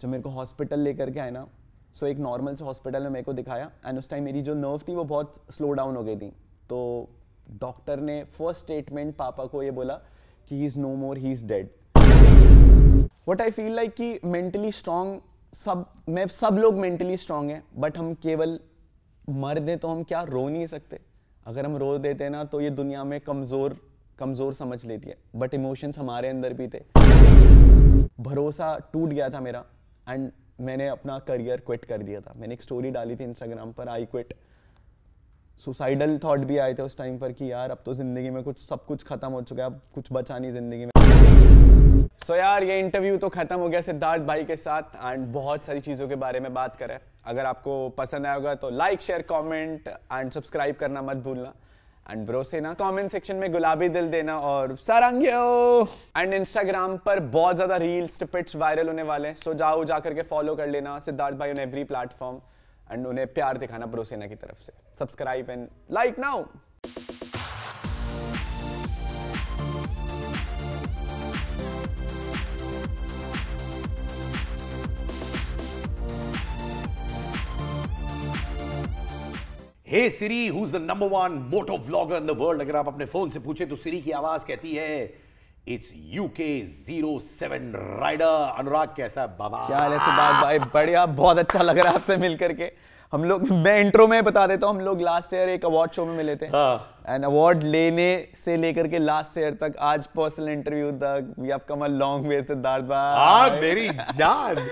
जब मेरे को हॉस्पिटल लेकर के आए ना सो एक नॉर्मल से हॉस्पिटल में मेरे को दिखाया एंड उस टाइम मेरी जो नर्व थी वो बहुत स्लो डाउन हो गई थी तो डॉक्टर ने फर्स्ट स्टेटमेंट पापा को ये बोला कि he is no more he is dead what I feel like कि मेंटली स्ट्रांग सब मैं सब लोग मेंटली स्ट्रांग हैं बट हम केवल मर दें तो हम क्या रो नहीं सकते अगर हम रो देते ना तो ये दुनिया में कमज़ोर कमज़ोर समझ लेती है बट इमोशंस हमारे अंदर भी थे भरोसा टूट गया था मेरा एंड मैंने अपना करियर क्विट कर दिया था मैंने एक स्टोरी डाली थी इंस्टाग्राम पर आई क्विट सुसाइडल थॉट भी आए थे उस टाइम पर कि यार अब तो ज़िंदगी में कुछ सब कुछ ख़त्म हो चुका है अब कुछ बचा नहीं ज़िंदगी में सो so यार ये इंटरव्यू तो ख़त्म हो गया सिद्धार्थ भाई के साथ एंड बहुत सारी चीज़ों के बारे में बात करें अगर आपको पसंद आया होगा तो like share comment and subscribe करना मत भूलना एंड ब्रो ना कमेंट सेक्शन में गुलाबी दिल देना और सारंग एंड इंस्टाग्राम पर बहुत ज्यादा रील्स टिपिट्स वायरल होने वाले हैं सो जाओ जा करके फॉलो कर लेना सिद्धार्थ भाई ऑन एवरी प्लेटफॉर्म एंड उन्हें प्यार दिखाना ब्रोसेना की तरफ से subscribe and like now hey Siri who is the number one moto vlogger in the world अगर आप अपने फोन से पूछे तो सिरी की आवाज कहती है it's UK zero seven rider Anurag कैसा है बाबा क्या हाल है बात भाई बढ़िया बहुत अच्छा लग रहा है आपसे मिल करके हम लोग मैं इंट्रो में बता देता हूँ हम लोग लास्ट ईयर एक अवार्ड शो में मिले थे एंड हाँ। अवार्ड लेने से लेकर के लास्ट ईयर तक आज पर्सनल इंटरव्यू तक we have come a long way Siddharth भाई हाँ, मेरी जान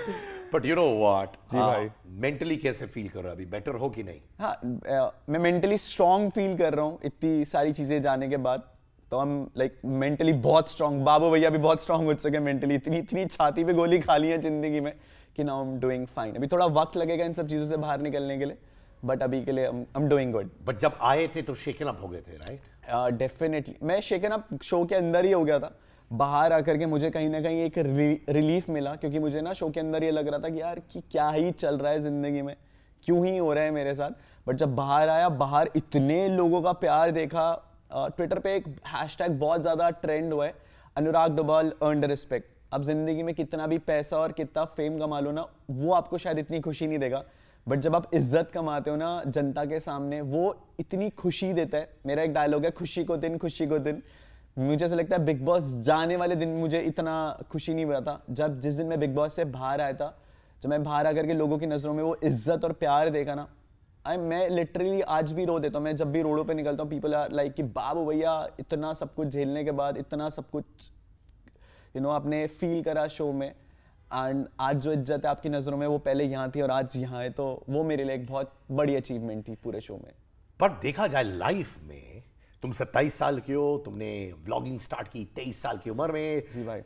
बट यू नो व्हाट जी हाँ, भाई मेंटली कैसे फील कर रहा अभी बेटर हो कि नहीं हाँ मैं मेंटली स्ट्रांग फील कर रहा हूँ इतनी सारी चीज़ें जाने के बाद तो हम लाइक मेंटली बहुत स्ट्रांग बाबू भैया भी बहुत स्ट्रांग हो चुके हैं मेंटली इतनी इतनी छाती पे गोली खा ली है जिंदगी में कि now I am doing fine अभी थोड़ा वक्त लगेगा इन सब चीज़ों से बाहर निकलने के लिए बट अभी के लिए I am doing good but जब आए थे तो शेकन अप हो गए थे राइट डेफिनेटली मैं शेकन अप शो के अंदर ही हो गया था बाहर आकर के मुझे कहीं ना कहीं एक रि, रिलीफ मिला क्योंकि मुझे ना शो के अंदर ये लग रहा था कि यार कि क्या ही चल रहा है ज़िंदगी में क्यों ही हो रहा है मेरे साथ बट जब बाहर आया बाहर इतने लोगों का प्यार देखा ट्विटर पे एक हैशटैग बहुत ज़्यादा ट्रेंड हुआ है अनुराग डोबाल अर्नड रिस्पेक्ट अब ज़िंदगी में कितना भी पैसा और कितना फेम कमा लो ना वो आपको शायद इतनी खुशी नहीं देगा बट जब आप इज्जत कमाते हो ना जनता के सामने वो इतनी खुशी देता है मेरा एक डायलॉग है खुशी को दिन खुशी को दिन मुझे ऐसा लगता है बिग बॉस जाने वाले दिन मुझे इतना खुशी नहीं हुआ था जब जिस दिन मैं बिग बॉस से बाहर आया था जब मैं बाहर आकर के लोगों की नज़रों में वो इज्जत और प्यार देखा ना आई मैं लिटरली आज भी रो देता हूँ मैं जब भी रोडों पे निकलता हूँ पीपल आर लाइक कि बाबू भैया इतना सब कुछ झेलने के बाद इतना सब कुछ यू नो आपने फील करा शो में एंड आज जो इज्जत है आपकी नज़रों में वो पहले यहाँ थी और आज यहाँ है तो वो मेरे लिए एक बहुत बड़ी अचीवमेंट थी पूरे शो में पर देखा जाए लाइफ में तुम सत्ताईस साल के हो तुमने व्लॉगिंग स्टार्ट की तेईस साल की उम्र में जी भाई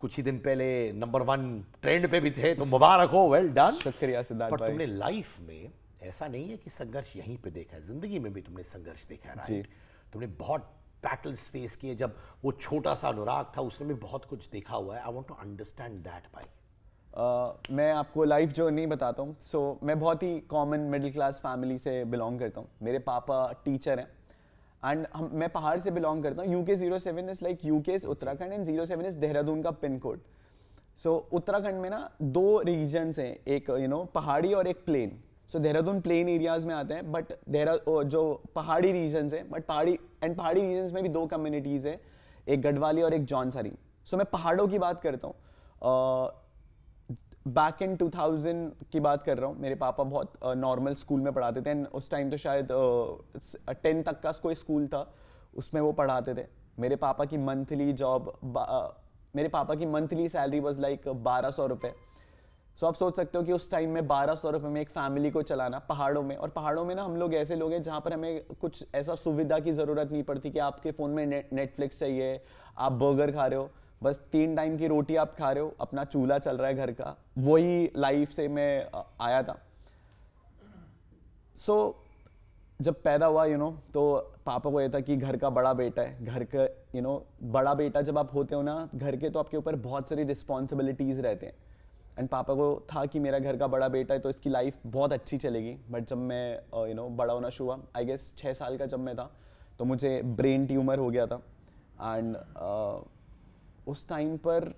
कुछ ही दिन पहले नंबर वन ट्रेंड पे भी थे तो मुबारक हो वेल डन शुक्रिया सिद्धार्थ पर भाई। तुमने लाइफ में ऐसा नहीं है कि संघर्ष यहीं पे देखा है जिंदगी में भी तुमने संघर्ष देखा है राइट तुमने बहुत बैटल्स फेस किए जब वो छोटा सा अनुराग था उसने भी बहुत कुछ देखा हुआ है I want to understand that भाई मैं आपको लाइफ जो नहीं बताता हूँ सो so, मैं बहुत ही कॉमन मिडिल क्लास फैमिली से बिलोंग करता हूँ मेरे पापा टीचर हैं एंड मैं पहाड़ से बिलोंग करता हूँ U K zero seven is like U K is Uttarakhand and zero seven is Dehradun का पिन कोड सो उत्तराखंड में ना दो रीजन हैं एक यू you नो know, पहाड़ी और एक plain so Dehradun plain areas में आते हैं बट देहरा जो पहाड़ी रीजन हैं बट पहाड़ी एंड पहाड़ी रीजन्स में भी दो कम्युनिटीज़ है एक गढ़वाली और एक जौनसारी सो so, मैं पहाड़ों की बात करता हूँ बैक इन 2000 की बात कर रहा हूँ मेरे पापा बहुत नॉर्मल स्कूल में पढ़ाते थे एंड उस टाइम तो शायद टेन तक का कोई स्कूल था उसमें वो पढ़ाते थे मेरे पापा की मंथली जॉब मेरे पापा की मंथली सैलरी वॉज लाइक बारह सौ रुपये सो आप सोच सकते हो कि उस टाइम में बारह सौ रुपये में एक फैमिली को चलाना पहाड़ों में और पहाड़ों में ना हम लोग ऐसे लोग हैं जहाँ पर हमें कुछ ऐसा सुविधा की ज़रूरत नहीं पड़ती कि आपके फ़ोन में नेटफ्लिक्स चाहिए आप बर्गर खा रहे हो बस तीन टाइम की रोटी आप खा रहे हो अपना चूल्हा चल रहा है घर का वही लाइफ से मैं आया था सो so, जब पैदा हुआ यू you नो know, तो पापा को यह था कि घर का बड़ा बेटा है घर का यू you नो know, बड़ा बेटा जब आप होते हो ना घर के तो आपके ऊपर बहुत सारी रिस्पॉन्सिबिलिटीज़ रहते हैं एंड पापा को था कि मेरा घर का बड़ा बेटा है तो इसकी लाइफ बहुत अच्छी चलेगी बट जब मैं you uh, know you know, बड़ा होना शुरू हुआ आई गेस छः साल का जब मैं था तो मुझे ब्रेन ट्यूमर हो गया था एंड उस टाइम पर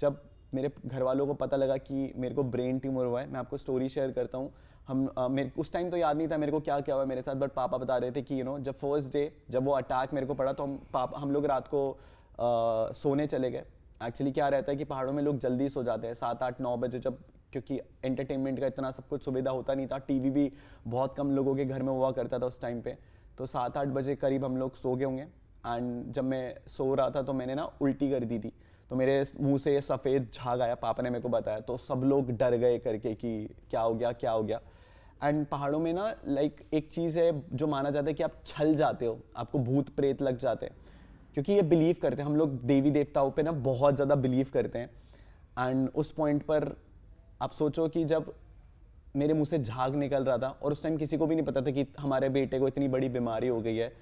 जब मेरे घर वालों को पता लगा कि मेरे को ब्रेन ट्यूमर हुआ है मैं आपको स्टोरी शेयर करता हूँ हम आ, मेरे उस टाइम तो याद नहीं था मेरे को क्या क्या हुआ मेरे साथ बट पापा बता रहे थे कि यू नो जब फर्स्ट डे जब वो अटैक मेरे को पड़ा तो हम पापा हम लोग रात को आ, सोने चले गए एक्चुअली क्या रहता है कि पहाड़ों में लोग जल्दी सो जाते हैं सात आठ नौ बजे जब क्योंकि एंटरटेनमेंट का इतना सब कुछ सुविधा होता नहीं था टीवी भी बहुत कम लोगों के घर में हुआ करता था उस टाइम पे तो सात आठ बजे करीब हम लोग सो गए होंगे एंड जब मैं सो रहा था तो मैंने ना उल्टी कर दी थी तो मेरे मुंह से सफ़ेद झाग आया पापा ने मेरे को बताया तो सब लोग डर गए करके कि क्या हो गया क्या हो गया एंड पहाड़ों में ना लाइक like, एक चीज़ है जो माना जाता है कि आप छल जाते हो आपको भूत प्रेत लग जाते हैं क्योंकि ये बिलीव करते हैं हम लोग देवी देवताओं पे ना बहुत ज़्यादा बिलीव करते हैं एंड उस पॉइंट पर आप सोचो कि जब मेरे मुंह से झाग निकल रहा था और उस टाइम किसी को भी नहीं पता था कि हमारे बेटे को इतनी बड़ी बीमारी हो गई है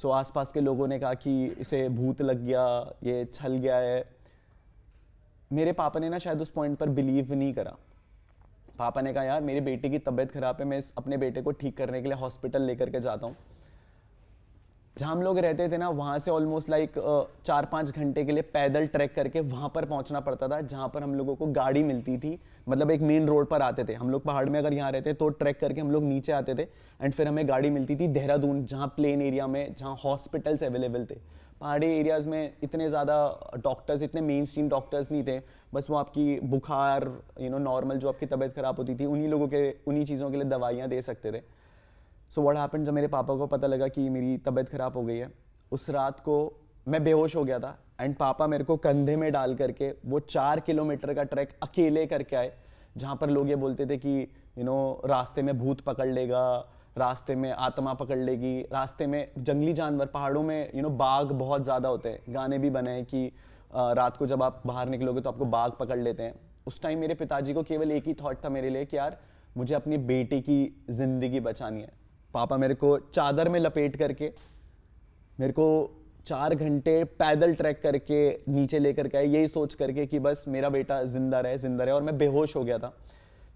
सो आसपास के लोगों ने कहा कि इसे भूत लग गया ये छल गया है मेरे पापा ने ना शायद उस पॉइंट पर बिलीव नहीं करा पापा ने कहा यार मेरे बेटे की तबीयत ख़राब है मैं अपने बेटे को ठीक करने के लिए हॉस्पिटल लेकर के जाता हूँ जहाँ हम लोग रहते थे ना वहाँ से ऑलमोस्ट लाइक चार पाँच घंटे के लिए पैदल ट्रैक करके वहाँ पर पहुँचना पड़ता था जहाँ पर हम लोगों को गाड़ी मिलती थी मतलब एक मेन रोड पर आते थे हम लोग पहाड़ में अगर यहाँ रहते तो ट्रैक करके हम लोग नीचे आते थे एंड फिर हमें गाड़ी मिलती थी देहरादून जहाँ प्लेन एरिया में जहाँ हॉस्पिटल्स अवेलेबल थे पहाड़ी एरियाज़ में इतने ज़्यादा डॉक्टर्स इतने मेन स्ट्रीम डॉक्टर्स नहीं थे बस वो आपकी बुखार यू नो नॉर्मल जो आपकी तबीयत ख़राब होती थी उन्हीं लोगों के उन्हीं चीज़ों के लिए दवाइयाँ दे सकते थे सो वॉट हैपन जब मेरे पापा को पता लगा कि मेरी तबीयत ख़राब हो गई है उस रात को मैं बेहोश हो गया था एंड पापा मेरे को कंधे में डाल करके वो चार किलोमीटर का ट्रैक अकेले करके आए जहाँ पर लोग ये बोलते थे कि यू नो रास्ते में भूत पकड़ लेगा रास्ते में आत्मा पकड़ लेगी रास्ते में जंगली जानवर पहाड़ों में यू नो बाघ बहुत ज़्यादा होते हैं गाने भी बने हैं कि रात को जब आप बाहर निकलोगे तो आपको बाघ पकड़ लेते हैं उस टाइम मेरे पिताजी को केवल एक ही थॉट था मेरे लिए कि यार मुझे अपनी बेटी की ज़िंदगी बचानी है पापा मेरे को चादर में लपेट करके मेरे को चार घंटे पैदल ट्रैक करके नीचे लेकर के आए यही सोच करके कि बस मेरा बेटा जिंदा रहे जिंदा रहे और मैं बेहोश हो गया था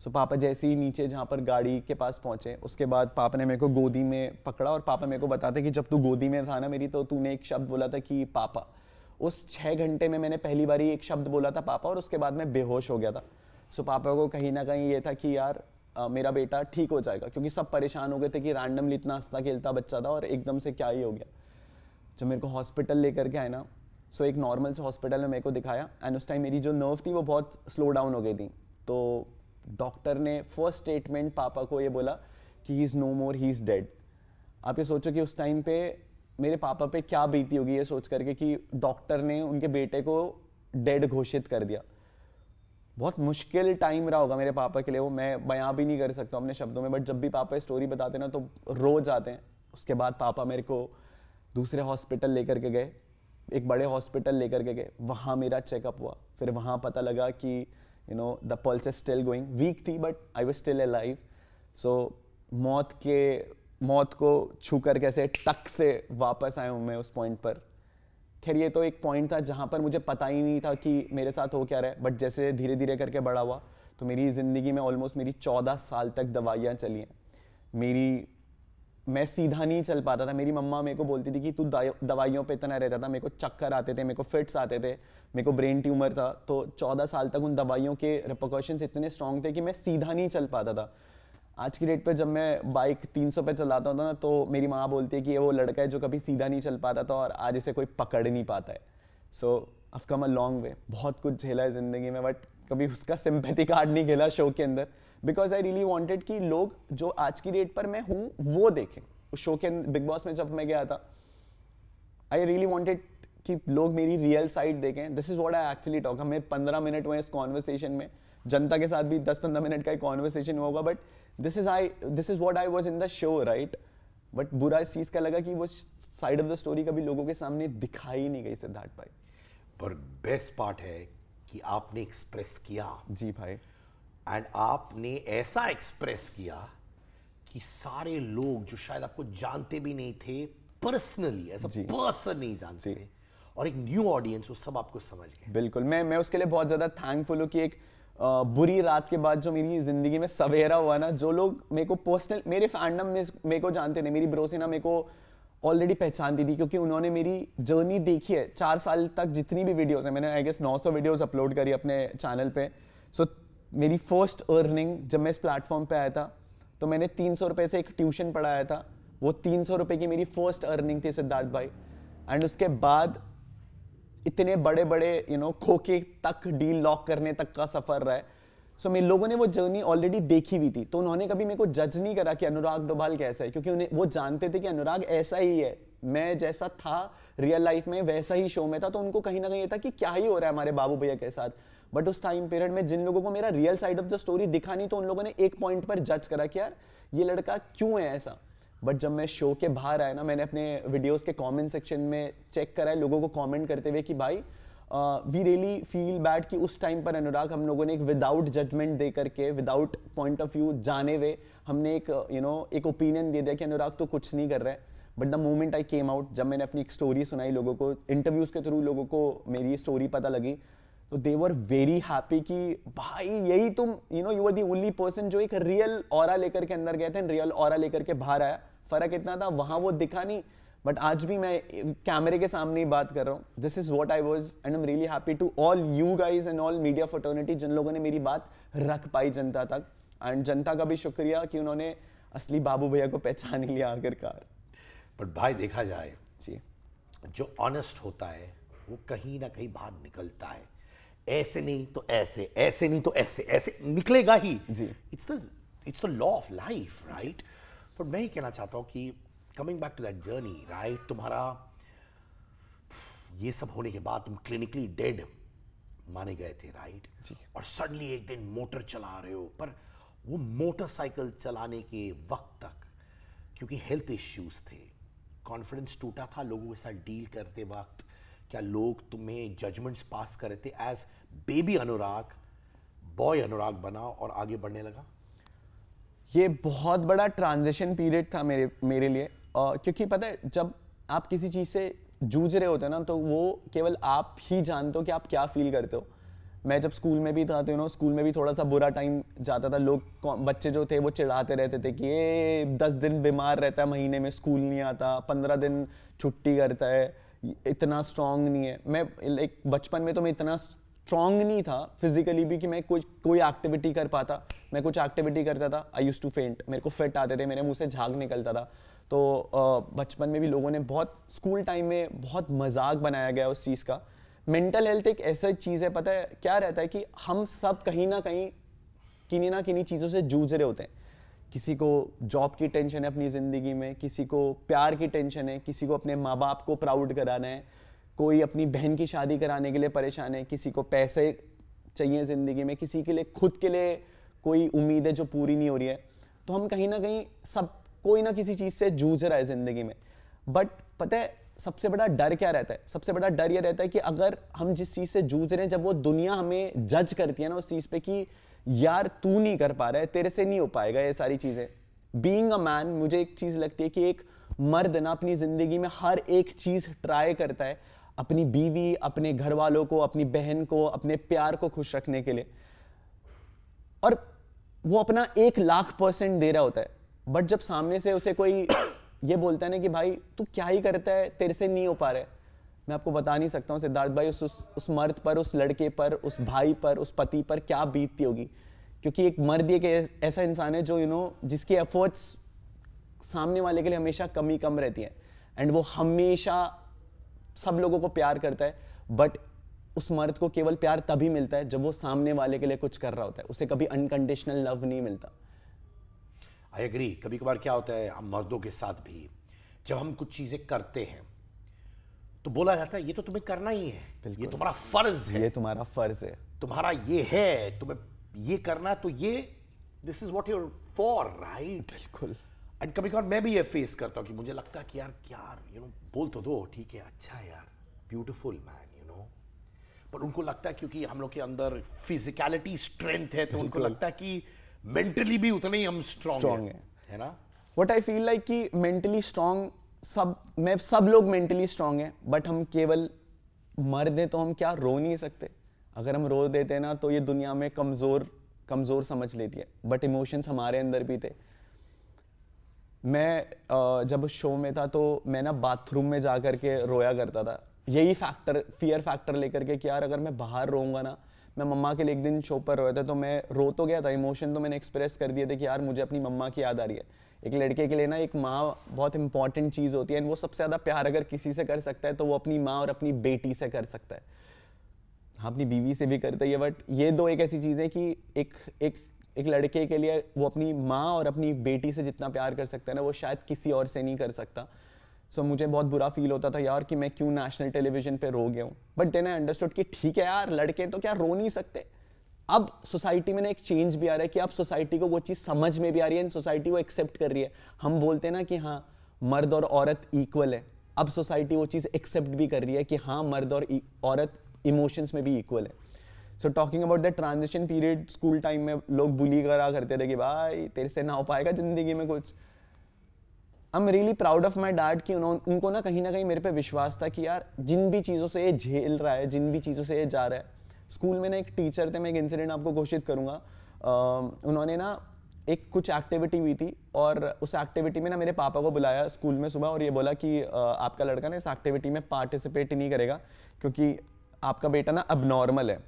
सो so, पापा जैसे ही नीचे जहाँ पर गाड़ी के पास पहुँचे उसके बाद पापा ने मेरे को गोदी में पकड़ा और पापा मेरे को बताते कि जब तू गोदी में था ना मेरी तो तूने एक शब्द बोला था कि पापा उस छः घंटे में मैंने पहली बार एक शब्द बोला था पापा और उसके बाद मैं बेहोश हो गया था सो so, पापा को कहीं ना कहीं ये था कि यार मेरा बेटा ठीक हो जाएगा क्योंकि सब परेशान हो गए थे कि रैंडमली इतना हंसता खेलता बच्चा था और एकदम से क्या ही हो गया जब मेरे को हॉस्पिटल लेकर के आए ना सो एक नॉर्मल से हॉस्पिटल में मेरे को दिखाया एंड उस टाइम मेरी जो नर्व थी वो बहुत स्लो डाउन हो गई थी तो डॉक्टर ने फर्स्ट स्टेटमेंट पापा को ये बोला कि he is no more he is dead आप ये सोचो कि उस टाइम पे मेरे पापा पे क्या बीती होगी ये सोच करके कि डॉक्टर ने उनके बेटे को डेड घोषित कर दिया बहुत मुश्किल टाइम रहा होगा मेरे पापा के लिए वो मैं बयां भी नहीं कर सकता अपने शब्दों में बट जब भी पापा स्टोरी बताते ना तो रो जाते हैं उसके बाद पापा मेरे को दूसरे हॉस्पिटल लेकर के गए एक बड़े हॉस्पिटल लेकर के गए वहाँ मेरा चेकअप हुआ फिर वहाँ पता लगा कि you know the pulse is still going weak थी but I was still alive so मौत के मौत को छू कर कैसे टक से वापस आया हूँ मैं उस पॉइंट पर खैर ये तो एक पॉइंट था जहाँ पर मुझे पता ही नहीं था कि मेरे साथ हो क्या रहा है बट जैसे धीरे धीरे करके बड़ा हुआ तो मेरी ज़िंदगी में ऑलमोस्ट मेरी चौदह साल तक दवाइयाँ चली हैं मेरी मैं सीधा नहीं चल पाता था मेरी मम्मा मेरे को बोलती थी कि तू दवाइयों पे इतना रहता था मेरे को चक्कर आते थे मेरे को फिट्स आते थे मेरे को ब्रेन ट्यूमर था तो चौदह साल तक उन दवाइयों के रिपोकॉशंस इतने स्ट्रॉन्ग थे कि मैं सीधा नहीं चल पाता था आज की डेट पे जब मैं बाइक 300 पे चलाता था ना तो मेरी माँ बोलती है कि ये वो लड़का है जो कभी सीधा नहीं चल पाता था और आज इसे कोई पकड़ नहीं पाता है सो अफ कम अ लॉन्ग वे बहुत कुछ झेला है ज़िंदगी में बट कभी उसका सिंपैथी कार्ड नहीं खेला शो के अंदर बिकॉज आई रियली वॉन्टेड कि लोग जो आज की डेट पर मैं हूँ वो देखें उस शो के बिग बॉस में जब मैं गया था आई रियली वॉन्टेड कि लोग मेरी रियल साइड देखें this is what I actually talk हमें पंद्रह मिनट हुए इस कॉन्वर्सेशन में जनता के साथ भी दस पंद्रह मिनट का एक कॉन्वर्सेशन होगा but this is I this is what I was in the show right but बुरा इस चीज़ का लगा कि वो साइड ऑफ द स्टोरी कभी लोगों के सामने दिखाई नहीं गई सिद्धार्थ भाई पर बेस्ट पार्ट है कि आपने एक्सप्रेस किया जी भाई एंड आपने ऐसा एक्सप्रेस किया कि सारे लोग जो शायद आपको जानते भी नहीं थे पर्सनली पर्सन नहीं जानते और एक न्यू ऑडियंस वो सब आपको समझ गए बिल्कुल मैं मैं उसके लिए बहुत ज़्यादा थैंकफुल हूँ कि एक बुरी रात के बाद जो मेरी ज़िंदगी में सवेरा हुआ ना जो लोग मेरे को पर्सनल मेरे फैंडम में मेरे को जानते थे मेरी ना मेरे को ऑलरेडी पहचानती थी क्योंकि उन्होंने मेरी जर्नी देखी है चार साल तक जितनी भी वीडियोस हैं मैंने आई गेस 900 वीडियोज़ अपलोड करी अपने चैनल पे सो so, मेरी फर्स्ट अर्निंग जब मैं इस प्लेटफॉर्म पे आया था तो मैंने तीन सौ रुपये से एक ट्यूशन पढ़ाया था वो तीन सौ रुपये की मेरी फर्स्ट अर्निंग थी सिद्धार्थ भाई एंड उसके बाद इतने बड़े बड़े यू नो खोके तक डील लॉक करने तक का सफर रहा है सो so, मेरे लोगों ने वो जर्नी ऑलरेडी देखी हुई थी तो उन्होंने कभी मेरे को जज नहीं करा कि अनुराग डोभाल कैसा है क्योंकि उन्हें वो जानते थे कि अनुराग ऐसा ही है मैं जैसा था रियल लाइफ में वैसा ही शो में था तो उनको कहीं ना कहीं था कि क्या ही हो रहा है हमारे बाबू भैया के साथ बट उस टाइम पीरियड में जिन लोगों को मेरा real side of the story दिखा नहीं तो उन लोगों ने एक पॉइंट पर जज करा कि यार ये लड़का क्यों है ऐसा बट जब मैं शो के बाहर आया ना मैंने अपने वीडियोस के कमेंट सेक्शन में चेक करा है लोगों को कमेंट करते हुए कि भाई वी रियली फील बैड कि उस टाइम पर अनुराग हम लोगों ने एक विदाउट जजमेंट दे करके विदाउट पॉइंट ऑफ व्यू जाने हुए हमने एक यू you नो know, एक ओपिनियन दे दिया कि अनुराग तो कुछ नहीं कर रहा है but the moment I came out जब मैंने अपनी एक स्टोरी सुनाई लोगों को इंटरव्यूज़ के थ्रू लोगों को मेरी स्टोरी पता लगी तो दे वर वेरी हैप्पी कि भाई यही तुम you know you were the only person जो एक रियल और लेकर के अंदर गए थे रियल और लेकर के बाहर आया फ़र्क इतना था वहाँ वो दिखा नहीं बट आज भी मैं कैमरे के सामने ही बात कर रहा हूँ this is what I was and am really happy to all you guys and all media fraternity जिन लोगों ने मेरी बात रख पाई जनता तक एंड जनता का भी शुक्रिया कि उन्होंने असली बाबू भैया को पहचान ही लिया आखिरकार बट भाई देखा जाए जी जो ऑनेस्ट होता है वो कहीं ना कहीं बाहर निकलता है ऐसे नहीं तो ऐसे ऐसे नहीं तो ऐसे ऐसे निकलेगा ही it's the it's the law of life right पर मैं ये कहना चाहता हूँ कि coming back to that journey right तुम्हारा ये सब होने के बाद तुम क्लिनिकली डेड माने गए थे राइट right? और सडनली एक दिन मोटर चला रहे हो पर वो मोटरसाइकिल चलाने के वक्त तक क्योंकि हेल्थ इश्यूज थे कॉन्फिडेंस टूटा था लोगों के साथ डील करते वक्त क्या लोग तुम्हें जजमेंट्स पास कर रहे थे as baby Anurag boy Anurag बना और आगे बढ़ने लगा ये बहुत बड़ा ट्रांजिशन पीरियड था मेरे मेरे लिए uh, क्योंकि पता है जब आप किसी चीज़ से जूझ रहे होते हैं ना तो वो केवल आप ही जानते हो कि आप क्या फील करते हो मैं जब स्कूल में भी था तो यू नो स्कूल में भी थोड़ा सा बुरा टाइम जाता था लोग बच्चे जो थे वो चिढ़ाते रहते थे कि ये दस दिन बीमार रहता है महीने में स्कूल नहीं आता पंद्रह दिन छुट्टी करता है इतना स्ट्रांग नहीं है मैं लाइक बचपन में तो मैं इतना स्ट्रांग नहीं था फिजिकली भी कि मैं कुछ कोई एक्टिविटी कर पाता मैं कुछ एक्टिविटी करता था आई यूज़ टू फेंट मेरे को फिट आते थे मेरे मुँह से झाग निकलता था तो बचपन में भी लोगों ने बहुत स्कूल टाइम में बहुत मजाक बनाया गया उस चीज़ का मेंटल हेल्थ एक ऐसा चीज़ है पता है क्या रहता है कि हम सब कहीं ना कहीं किन्हीं ना किन्हीं चीज़ों से जूझ रहे होते हैं किसी को जॉब की टेंशन है अपनी ज़िंदगी में किसी को प्यार की टेंशन है किसी को अपने माँ बाप को प्राउड कराना है कोई अपनी बहन की शादी कराने के लिए परेशान है किसी को पैसे चाहिए ज़िंदगी में किसी के लिए खुद के लिए कोई उम्मीद है जो पूरी नहीं हो रही है तो हम कहीं ना कहीं सब कोई ना किसी चीज़ से जूझ रहा है ज़िंदगी में बट पता है सबसे बड़ा डर क्या रहता है सबसे बड़ा डर ये रहता है कि अगर हम जिस चीज़ से जूझ रहे हैं जब वो दुनिया हमें जज करती है ना उस चीज़ पे कि यार तू नहीं कर पा रहा है तेरे से नहीं हो पाएगा ये सारी चीज़ें बींग अ मैन मुझे एक चीज़ लगती है कि एक मर्द ना अपनी ज़िंदगी में हर एक चीज़ ट्राई करता है अपनी बीवी अपने घर वालों को अपनी बहन को अपने प्यार को खुश रखने के लिए और वो अपना एक लाख परसेंट दे रहा होता है बट जब सामने से उसे कोई ये बोलता है ना कि भाई तू क्या ही करता है तेरे से नहीं हो पा रहा है मैं आपको बता नहीं सकता हूँ सिद्धार्थ भाई उस, उस मर्द पर उस लड़के पर उस भाई पर उस पति पर क्या बीतती होगी क्योंकि एक मर्द एक ऐसा इंसान है जो यू you नो know, जिसकी एफर्ट्स सामने वाले के लिए हमेशा कमी कम रहती है एंड वो हमेशा सब लोगों को प्यार करता है बट उस मर्द को केवल प्यार तभी मिलता है जब वो सामने वाले के लिए कुछ कर रहा होता है उसे कभी अनकंडीशनल लव नहीं मिलता आई एग्री कभी कभार क्या होता है हम मर्दों के साथ भी जब हम कुछ चीज़ें करते हैं तो बोला जाता है ये तो तुम्हें करना ही है ये तुम्हारा फर्ज है ये तुम्हारा फर्ज है तुम्हारा ये है तुम्हें ये करना तो ये this is what you're for right बिल्कुल एंड कभी कभार मैं भी ये फेस करता हूँ कि मुझे लगता है कि यार यार यू नो बोल तो दो ठीक है अच्छा यार ब्यूटिफुल मैन यू नो पर उनको लगता है क्योंकि हम लोग के अंदर फिजिकलिटी स्ट्रेंथ है तो उनको लगता है कि मेंटली भी उतने ही हम स्ट्रांग है ना वट आई फील लाइक कि मेंटली स्ट्रांग सब मैं सब लोग मेंटली स्ट्रांग हैं बट हम केवल मर दें तो हम क्या रो नहीं सकते अगर हम रो देते ना तो ये दुनिया में कमज़ोर कमज़ोर समझ लेती है बट इमोशंस हमारे अंदर भी थे मैं जब शो में था तो मैं ना बाथरूम में जा कर के रोया करता था यही फैक्टर फियर फैक्टर लेकर के कि यार अगर मैं बाहर रोऊंगा ना मैं मम्मा के लिए एक दिन शो पर रोया था तो मैं रो तो गया था इमोशन तो मैंने एक्सप्रेस कर दिए थे कि यार मुझे अपनी मम्मा की याद आ रही है एक लड़के के लिए ना एक माँ बहुत इंपॉर्टेंट चीज़ होती है एंड वो सबसे ज़्यादा प्यार अगर किसी से कर सकता है तो वो अपनी माँ और अपनी बेटी से कर सकता है हाँ अपनी बीवी से भी करता है बट ये दो एक ऐसी चीज़ है कि एक एक एक लड़के के लिए वो अपनी माँ और अपनी बेटी से जितना प्यार कर सकता है ना वो शायद किसी और से नहीं कर सकता सो so, मुझे बहुत बुरा फील होता था यार कि मैं क्यों नेशनल टेलीविजन पे रो गया हूँ बट देन आई अंडरस्टूड कि ठीक है यार लड़के तो क्या रो नहीं सकते अब सोसाइटी में ना एक चेंज भी आ रहा है कि अब सोसाइटी को वो चीज़ समझ में भी आ रही है एंड सोसाइटी वो एक्सेप्ट कर रही है हम बोलते हैं ना कि हाँ मर्द और औरत इक्वल है अब सोसाइटी वो चीज़ एक्सेप्ट भी कर रही है कि हाँ मर्द और e- औरत इमोशंस में भी इक्वल है so talking about the transition period school time में लोग बुली करा करते थे कि भाई तेरे से ना हो पाएगा ज़िंदगी में कुछ I am really proud of my dad कि उन्होंने उनको ना कहीं ना कहीं मेरे पे विश्वास था कि यार जिन भी चीज़ों से ये झेल रहा है जिन भी चीज़ों से ये जा रहा है स्कूल में ना एक टीचर थे मैं एक इंसिडेंट आपको घोषित करूँगा उन्होंने ना एक कुछ एक्टिविटी हुई थी और उस एक्टिविटी में ना मेरे पापा को बुलाया स्कूल में सुबह और ये बोला कि आपका लड़का ना इस एक्टिविटी में पार्टिसिपेट नहीं करेगा क्योंकि आपका बेटा ना अब नॉर्मल है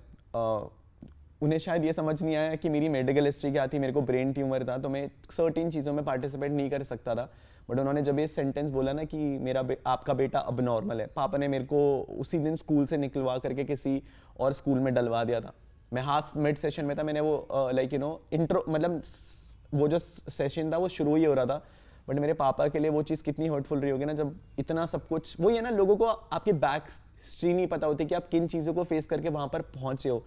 उन्हें शायद ये समझ नहीं आया कि मेरी मेडिकल हिस्ट्री क्या थी मेरे को ब्रेन ट्यूमर था तो मैं सर्टिन चीज़ों में पार्टिसिपेट नहीं कर सकता था बट उन्होंने जब ये सेंटेंस बोला ना कि मेरा बे, आपका बेटा अब नॉर्मल है पापा ने मेरे को उसी दिन स्कूल से निकलवा करके किसी और स्कूल में डलवा दिया था मैं हाफ मिड सेशन में था मैंने वो लाइक यू नो इंट्रो मतलब वो जो सेशन था वो शुरू ही हो रहा था बट मेरे पापा के लिए वो चीज़ कितनी हर्टफुल रही होगी ना जब इतना सब कुछ वही है ना लोगों को आपके बैक हिस्ट्री नहीं पता होती कि आप किन चीज़ों को फेस करके वहाँ पर पहुँचे हो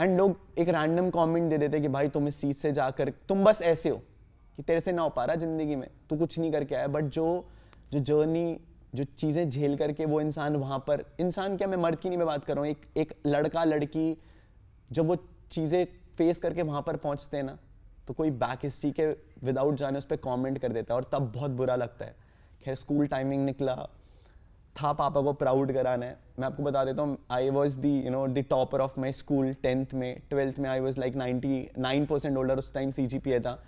एंड लोग एक रैंडम कमेंट दे देते कि भाई तुम इस चीज़ से जाकर तुम बस ऐसे हो कि तेरे से ना हो पा रहा ज़िंदगी में तू कुछ नहीं करके आया बट जो जो जर्नी जो चीज़ें झेल करके वो इंसान वहाँ पर इंसान क्या मैं मर्द की नहीं मैं बात कर रहा हूँ एक एक लड़का लड़की जब वो चीज़ें फेस करके वहाँ पर पहुँचते हैं ना तो कोई बैक हिस्ट्री के विदाउट जाने उस पर कॉमेंट कर देता है और तब बहुत बुरा लगता है खैर स्कूल टाइमिंग निकला था पापा को प्राउड कराना है मैं आपको बता देता हूँ I was the you know the topper of my school tenth में ट्वेल्थ में I was like ninety nine percent older उस time C G P A था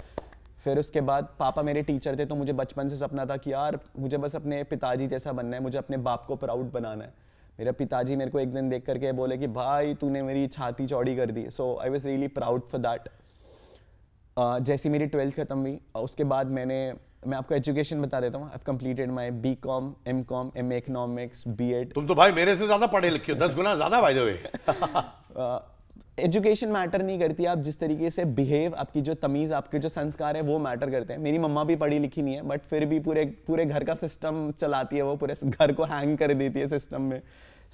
फिर उसके बाद पापा मेरे टीचर थे तो मुझे बचपन से सपना था कि यार मुझे बस अपने पिताजी जैसा बनना है मुझे अपने बाप को प्राउड बनाना है मेरे पिताजी मेरे को एक दिन देख करके बोले कि भाई तूने मेरी छाती चौड़ी कर दी so I was really proud for that जैसी मेरी ट्वेल्थ ख़त्म हुई उसके बाद मैंने मैं आपको एजुकेशन बता देता हूँ I completed my B com M com M economics B ed तुम तो भाई मेरे से ज्यादा पढ़े लिखे हो दस गुना ज्यादा भाई एजुकेशन मैटर नहीं करती आप जिस तरीके से बिहेव आपकी जो तमीज़ आपके जो संस्कार है वो मैटर करते हैं मेरी मम्मा भी पढ़ी लिखी नहीं है बट फिर भी पूरे पूरे घर का सिस्टम चलाती है वो पूरे घर को हैंग कर देती है सिस्टम में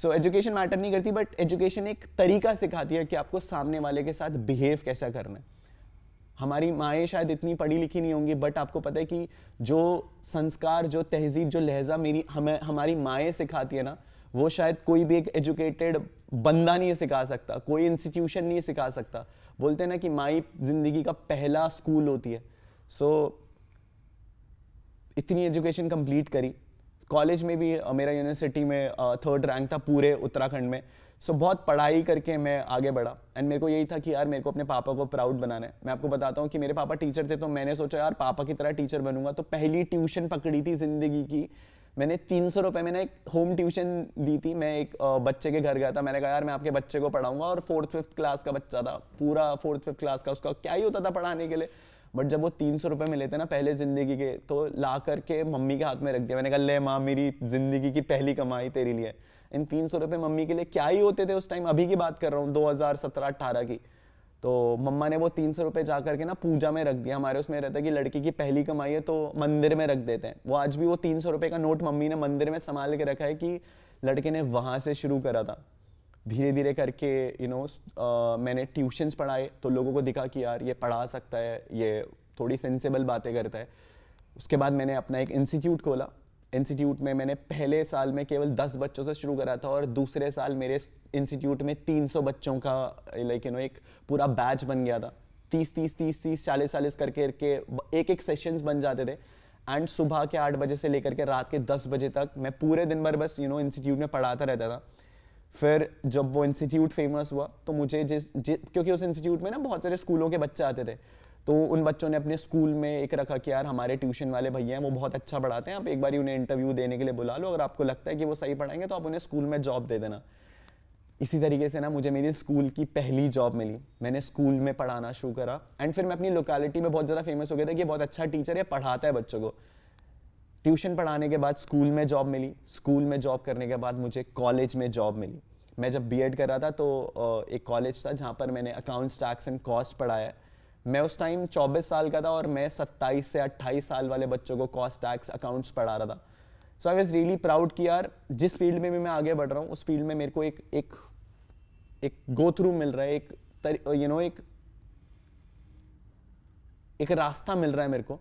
सो एजुकेशन मैटर नहीं करती बट एजुकेशन एक तरीका सिखाती है कि आपको सामने वाले के साथ बिहेव कैसा करना है हमारी माएँ शायद इतनी पढ़ी लिखी नहीं होंगी बट आपको पता है कि जो संस्कार जो तहजीब जो लहजा मेरी हमें हमारी माएँ सिखाती है ना वो शायद कोई भी एक एजुकेटेड बंदा नहीं सिखा सकता कोई इंस्टीट्यूशन नहीं सिखा सकता बोलते हैं ना कि माई जिंदगी का पहला स्कूल होती है सो so, इतनी एजुकेशन कंप्लीट करी कॉलेज में भी मेरा यूनिवर्सिटी में थर्ड रैंक था पूरे उत्तराखंड में सो so, बहुत पढ़ाई करके मैं आगे बढ़ा एंड मेरे को यही था कि यार मेरे को अपने पापा को प्राउड बनाना है मैं आपको बताता हूँ कि मेरे पापा टीचर थे तो मैंने सोचा यार पापा की तरह टीचर बनूंगा तो पहली ट्यूशन पकड़ी थी जिंदगी की मैंने तीन सौ रुपये मैंने एक होम ट्यूशन दी थी मैं एक बच्चे के घर गया था मैंने कहा यार मैं आपके बच्चे को पढ़ाऊंगा और फोर्थ फिफ्थ क्लास का बच्चा था पूरा फोर्थ फिफ्थ क्लास का उसका क्या ही होता था पढ़ाने के लिए बट जब वो तीन सौ रुपये मिले थे ना पहले ज़िंदगी के तो ला करके मम्मी के हाथ में रख दिया मैंने कहा ले माँ मेरी ज़िंदगी की पहली कमाई तेरे लिए इन तीन सौ रुपये मम्मी के लिए क्या ही होते थे उस टाइम अभी की बात कर रहा हूँ दो हज़ार सत्रह अट्ठारह की तो मम्मा ने वो तीन सौ रुपये जा करके ना पूजा में रख दिया हमारे उसमें रहता है कि लड़की की पहली कमाई है तो मंदिर में रख देते हैं वो आज भी वो तीन सौ रुपये का नोट मम्मी ने मंदिर में संभाल के रखा है कि लड़के ने वहाँ से शुरू करा था धीरे धीरे करके यू नो मैंने ट्यूशन्स पढ़ाए तो लोगों को दिखा कि यार ये पढ़ा सकता है ये थोड़ी सेंसेबल बातें करता है उसके बाद मैंने अपना एक इंस्टीट्यूट खोला इंस्टीट्यूट में मैंने पहले साल में केवल दस बच्चों से शुरू करा था और दूसरे साल मेरे इंस्टीट्यूट में तीन सौ बच्चों का लाइक यू नो एक पूरा बैच बन गया था तीस तीस तीस तीस चालीस चालीस करके करके एक एक सेशंस बन जाते थे एंड सुबह के आठ बजे से लेकर के रात के दस बजे तक मैं पूरे दिन भर बस यू नो इंस्टीट्यूट में पढ़ाता रहता था फिर जब वो इंस्टीट्यूट फेमस हुआ तो मुझे जिस, जिस क्योंकि उस इंस्टीट्यूट में ना बहुत सारे स्कूलों के बच्चे आते थे तो उन बच्चों ने अपने स्कूल में एक रखा कि यार हमारे ट्यूशन वाले भैया हैं वो बहुत अच्छा पढ़ाते हैं आप एक बार उन्हें इंटरव्यू देने के लिए बुला लो अगर आपको लगता है कि वो सही पढ़ाएंगे तो आप उन्हें स्कूल में जॉब दे देना इसी तरीके से ना मुझे मेरी स्कूल की पहली जॉब मिली मैंने स्कूल में पढ़ाना शुरू करा एंड फिर मैं अपनी लोकेलिटी में बहुत ज़्यादा फेमस हो गया था कि बहुत अच्छा टीचर है पढ़ाता है बच्चों को ट्यूशन पढ़ाने के बाद स्कूल में जॉब मिली स्कूल में जॉब करने के बाद मुझे कॉलेज में जॉब मिली मैं जब बी कर रहा था तो एक कॉलेज था जहाँ पर मैंने अकाउंट्स टैक्स एंड कॉस्ट पढ़ाया मैं उस टाइम 24 साल का था और मैं 27 से 28 साल वाले बच्चों को कॉस्ट टैक्स अकाउंट्स पढ़ा रहा था so I was really proud कि यार जिस फील्ड में भी मैं आगे बढ़ रहा हूँ उस फील्ड में मेरे को एक एक एक गो थ्रू मिल रहा है एक यू नो you know, एक एक रास्ता मिल रहा है मेरे को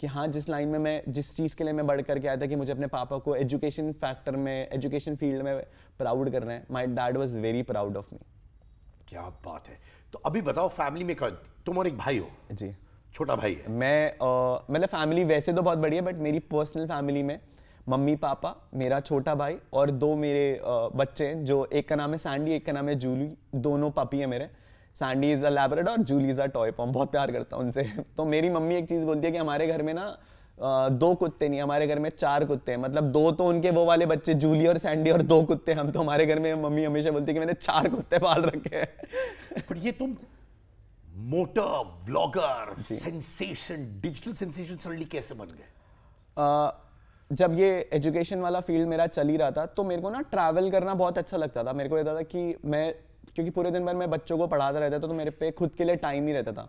कि हाँ जिस लाइन में मैं जिस चीज़ के लिए मैं बढ़ करके आया था कि मुझे अपने पापा को एजुकेशन फैक्टर में एजुकेशन फील्ड में प्राउड करना है my dad was very proud of me क्या बात है तो अभी बताओ फैमिली में कौन तुम और एक भाई हो जी छोटा भाई है मैं मतलब फैमिली वैसे तो बहुत बढ़िया बट मेरी पर्सनल फैमिली में मम्मी पापा मेरा छोटा भाई और दो मेरे आ, बच्चे हैं जो एक का नाम है सैंडी एक का नाम है जूली दोनों पापी हैं मेरे सैंडी इज़ अ लैबरेडर और Julie is a toy Pom बहुत प्यार करता हूँ उनसे तो मेरी मम्मी एक चीज़ बोलती है कि हमारे घर में ना दो कुत्ते नहीं हमारे घर में चार कुत्ते हैं मतलब दो तो उनके वो वाले बच्चे जूली और सैंडी और दो कुत्ते हम तो हमारे घर में मम्मी हमेशा बोलती कि मैंने चार कुत्ते पाल रखे हैं ये तुम motor vlogger sensation digital sensation suddenly कैसे बन गए जब ये एजुकेशन वाला फील्ड मेरा चल ही रहा था तो मेरे को ना ट्रैवल करना बहुत अच्छा लगता था मेरे को रहता था कि मैं क्योंकि पूरे दिन भर मैं बच्चों को पढ़ाता रहता था तो मेरे पे खुद के लिए टाइम ही रहता था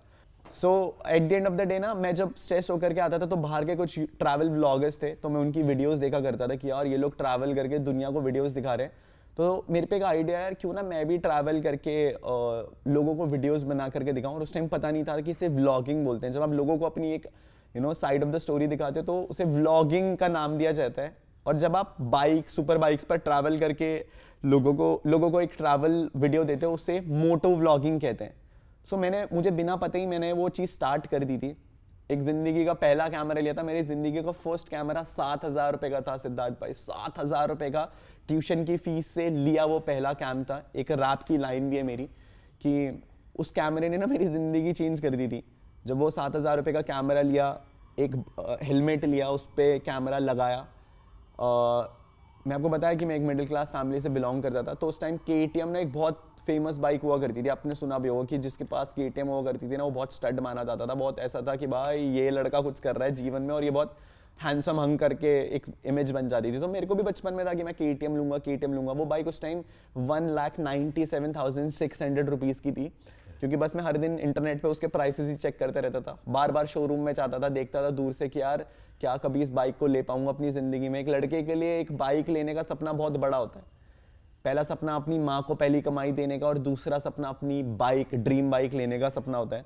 so at the end of the day ना मैं जब स्ट्रेस होकर के आता था तो बाहर के कुछ ट्रैवल ब्लॉगर्स थे तो मैं उनकी वीडियोस देखा करता था कि यार ये लोग ट्रैवल करके दुनिया को वीडियोस दिखा रहे हैं तो मेरे पे एक आइडिया यार क्यों ना मैं भी ट्रैवल करके आ, लोगों को वीडियोस बना करके दिखाऊं और उस टाइम पता नहीं था कि इसे व्लॉगिंग बोलते हैं जब आप लोगों को अपनी एक you know side of the story दिखाते हो तो उसे व्लॉगिंग का नाम दिया जाता है और जब आप बाइक सुपर बाइक्स पर ट्रैवल करके लोगों को लोगों को एक ट्रैवल वीडियो देते हो उसे मोटो व्लॉगिंग कहते हैं सो so, मैंने मुझे बिना पते ही मैंने वो चीज़ स्टार्ट कर दी थी एक ज़िंदगी का पहला कैमरा लिया था मेरी ज़िंदगी का फर्स्ट कैमरा सात हज़ार रुपये का था सिद्धार्थ भाई सात हज़ार रुपये का ट्यूशन की फ़ीस से लिया वो पहला कैम था एक रैप की लाइन भी है मेरी कि उस कैमरे ने ना मेरी ज़िंदगी चेंज कर दी थी जब वो सात हज़ार रुपये का कैमरा लिया एक हेलमेट लिया उस पर कैमरा लगाया आ, मैं आपको बताया कि मैं एक मिडिल क्लास फैमिली से बिलोंग करता था तो उस टाइम के ना एक बहुत फेमस बाइक हुआ करती थी आपने सुना भी होगा कि जिसके पास के टी हुआ करती थी ना वो बहुत स्टड माना जाता था बहुत ऐसा था कि भाई ये लड़का कुछ कर रहा है जीवन में और ये बहुत हैंडसम हंग करके एक इमेज बन जाती थी तो मेरे को भी बचपन में था कि मैं के टी लूंगा के टी लूंगा वो बाइक उस time one lakh ninety seven thousand six hundred rupees की थी क्योंकि बस मैं हर दिन इंटरनेट पे उसके प्राइसेस ही चेक करते रहता था बार बार शोरूम में जाता था देखता था दूर से कि यार क्या कभी इस बाइक को ले पाऊंगा अपनी ज़िंदगी में एक लड़के के लिए एक बाइक लेने का सपना बहुत बड़ा होता है पहला सपना अपनी माँ को पहली कमाई देने का और दूसरा सपना अपनी बाइक ड्रीम बाइक लेने का सपना होता है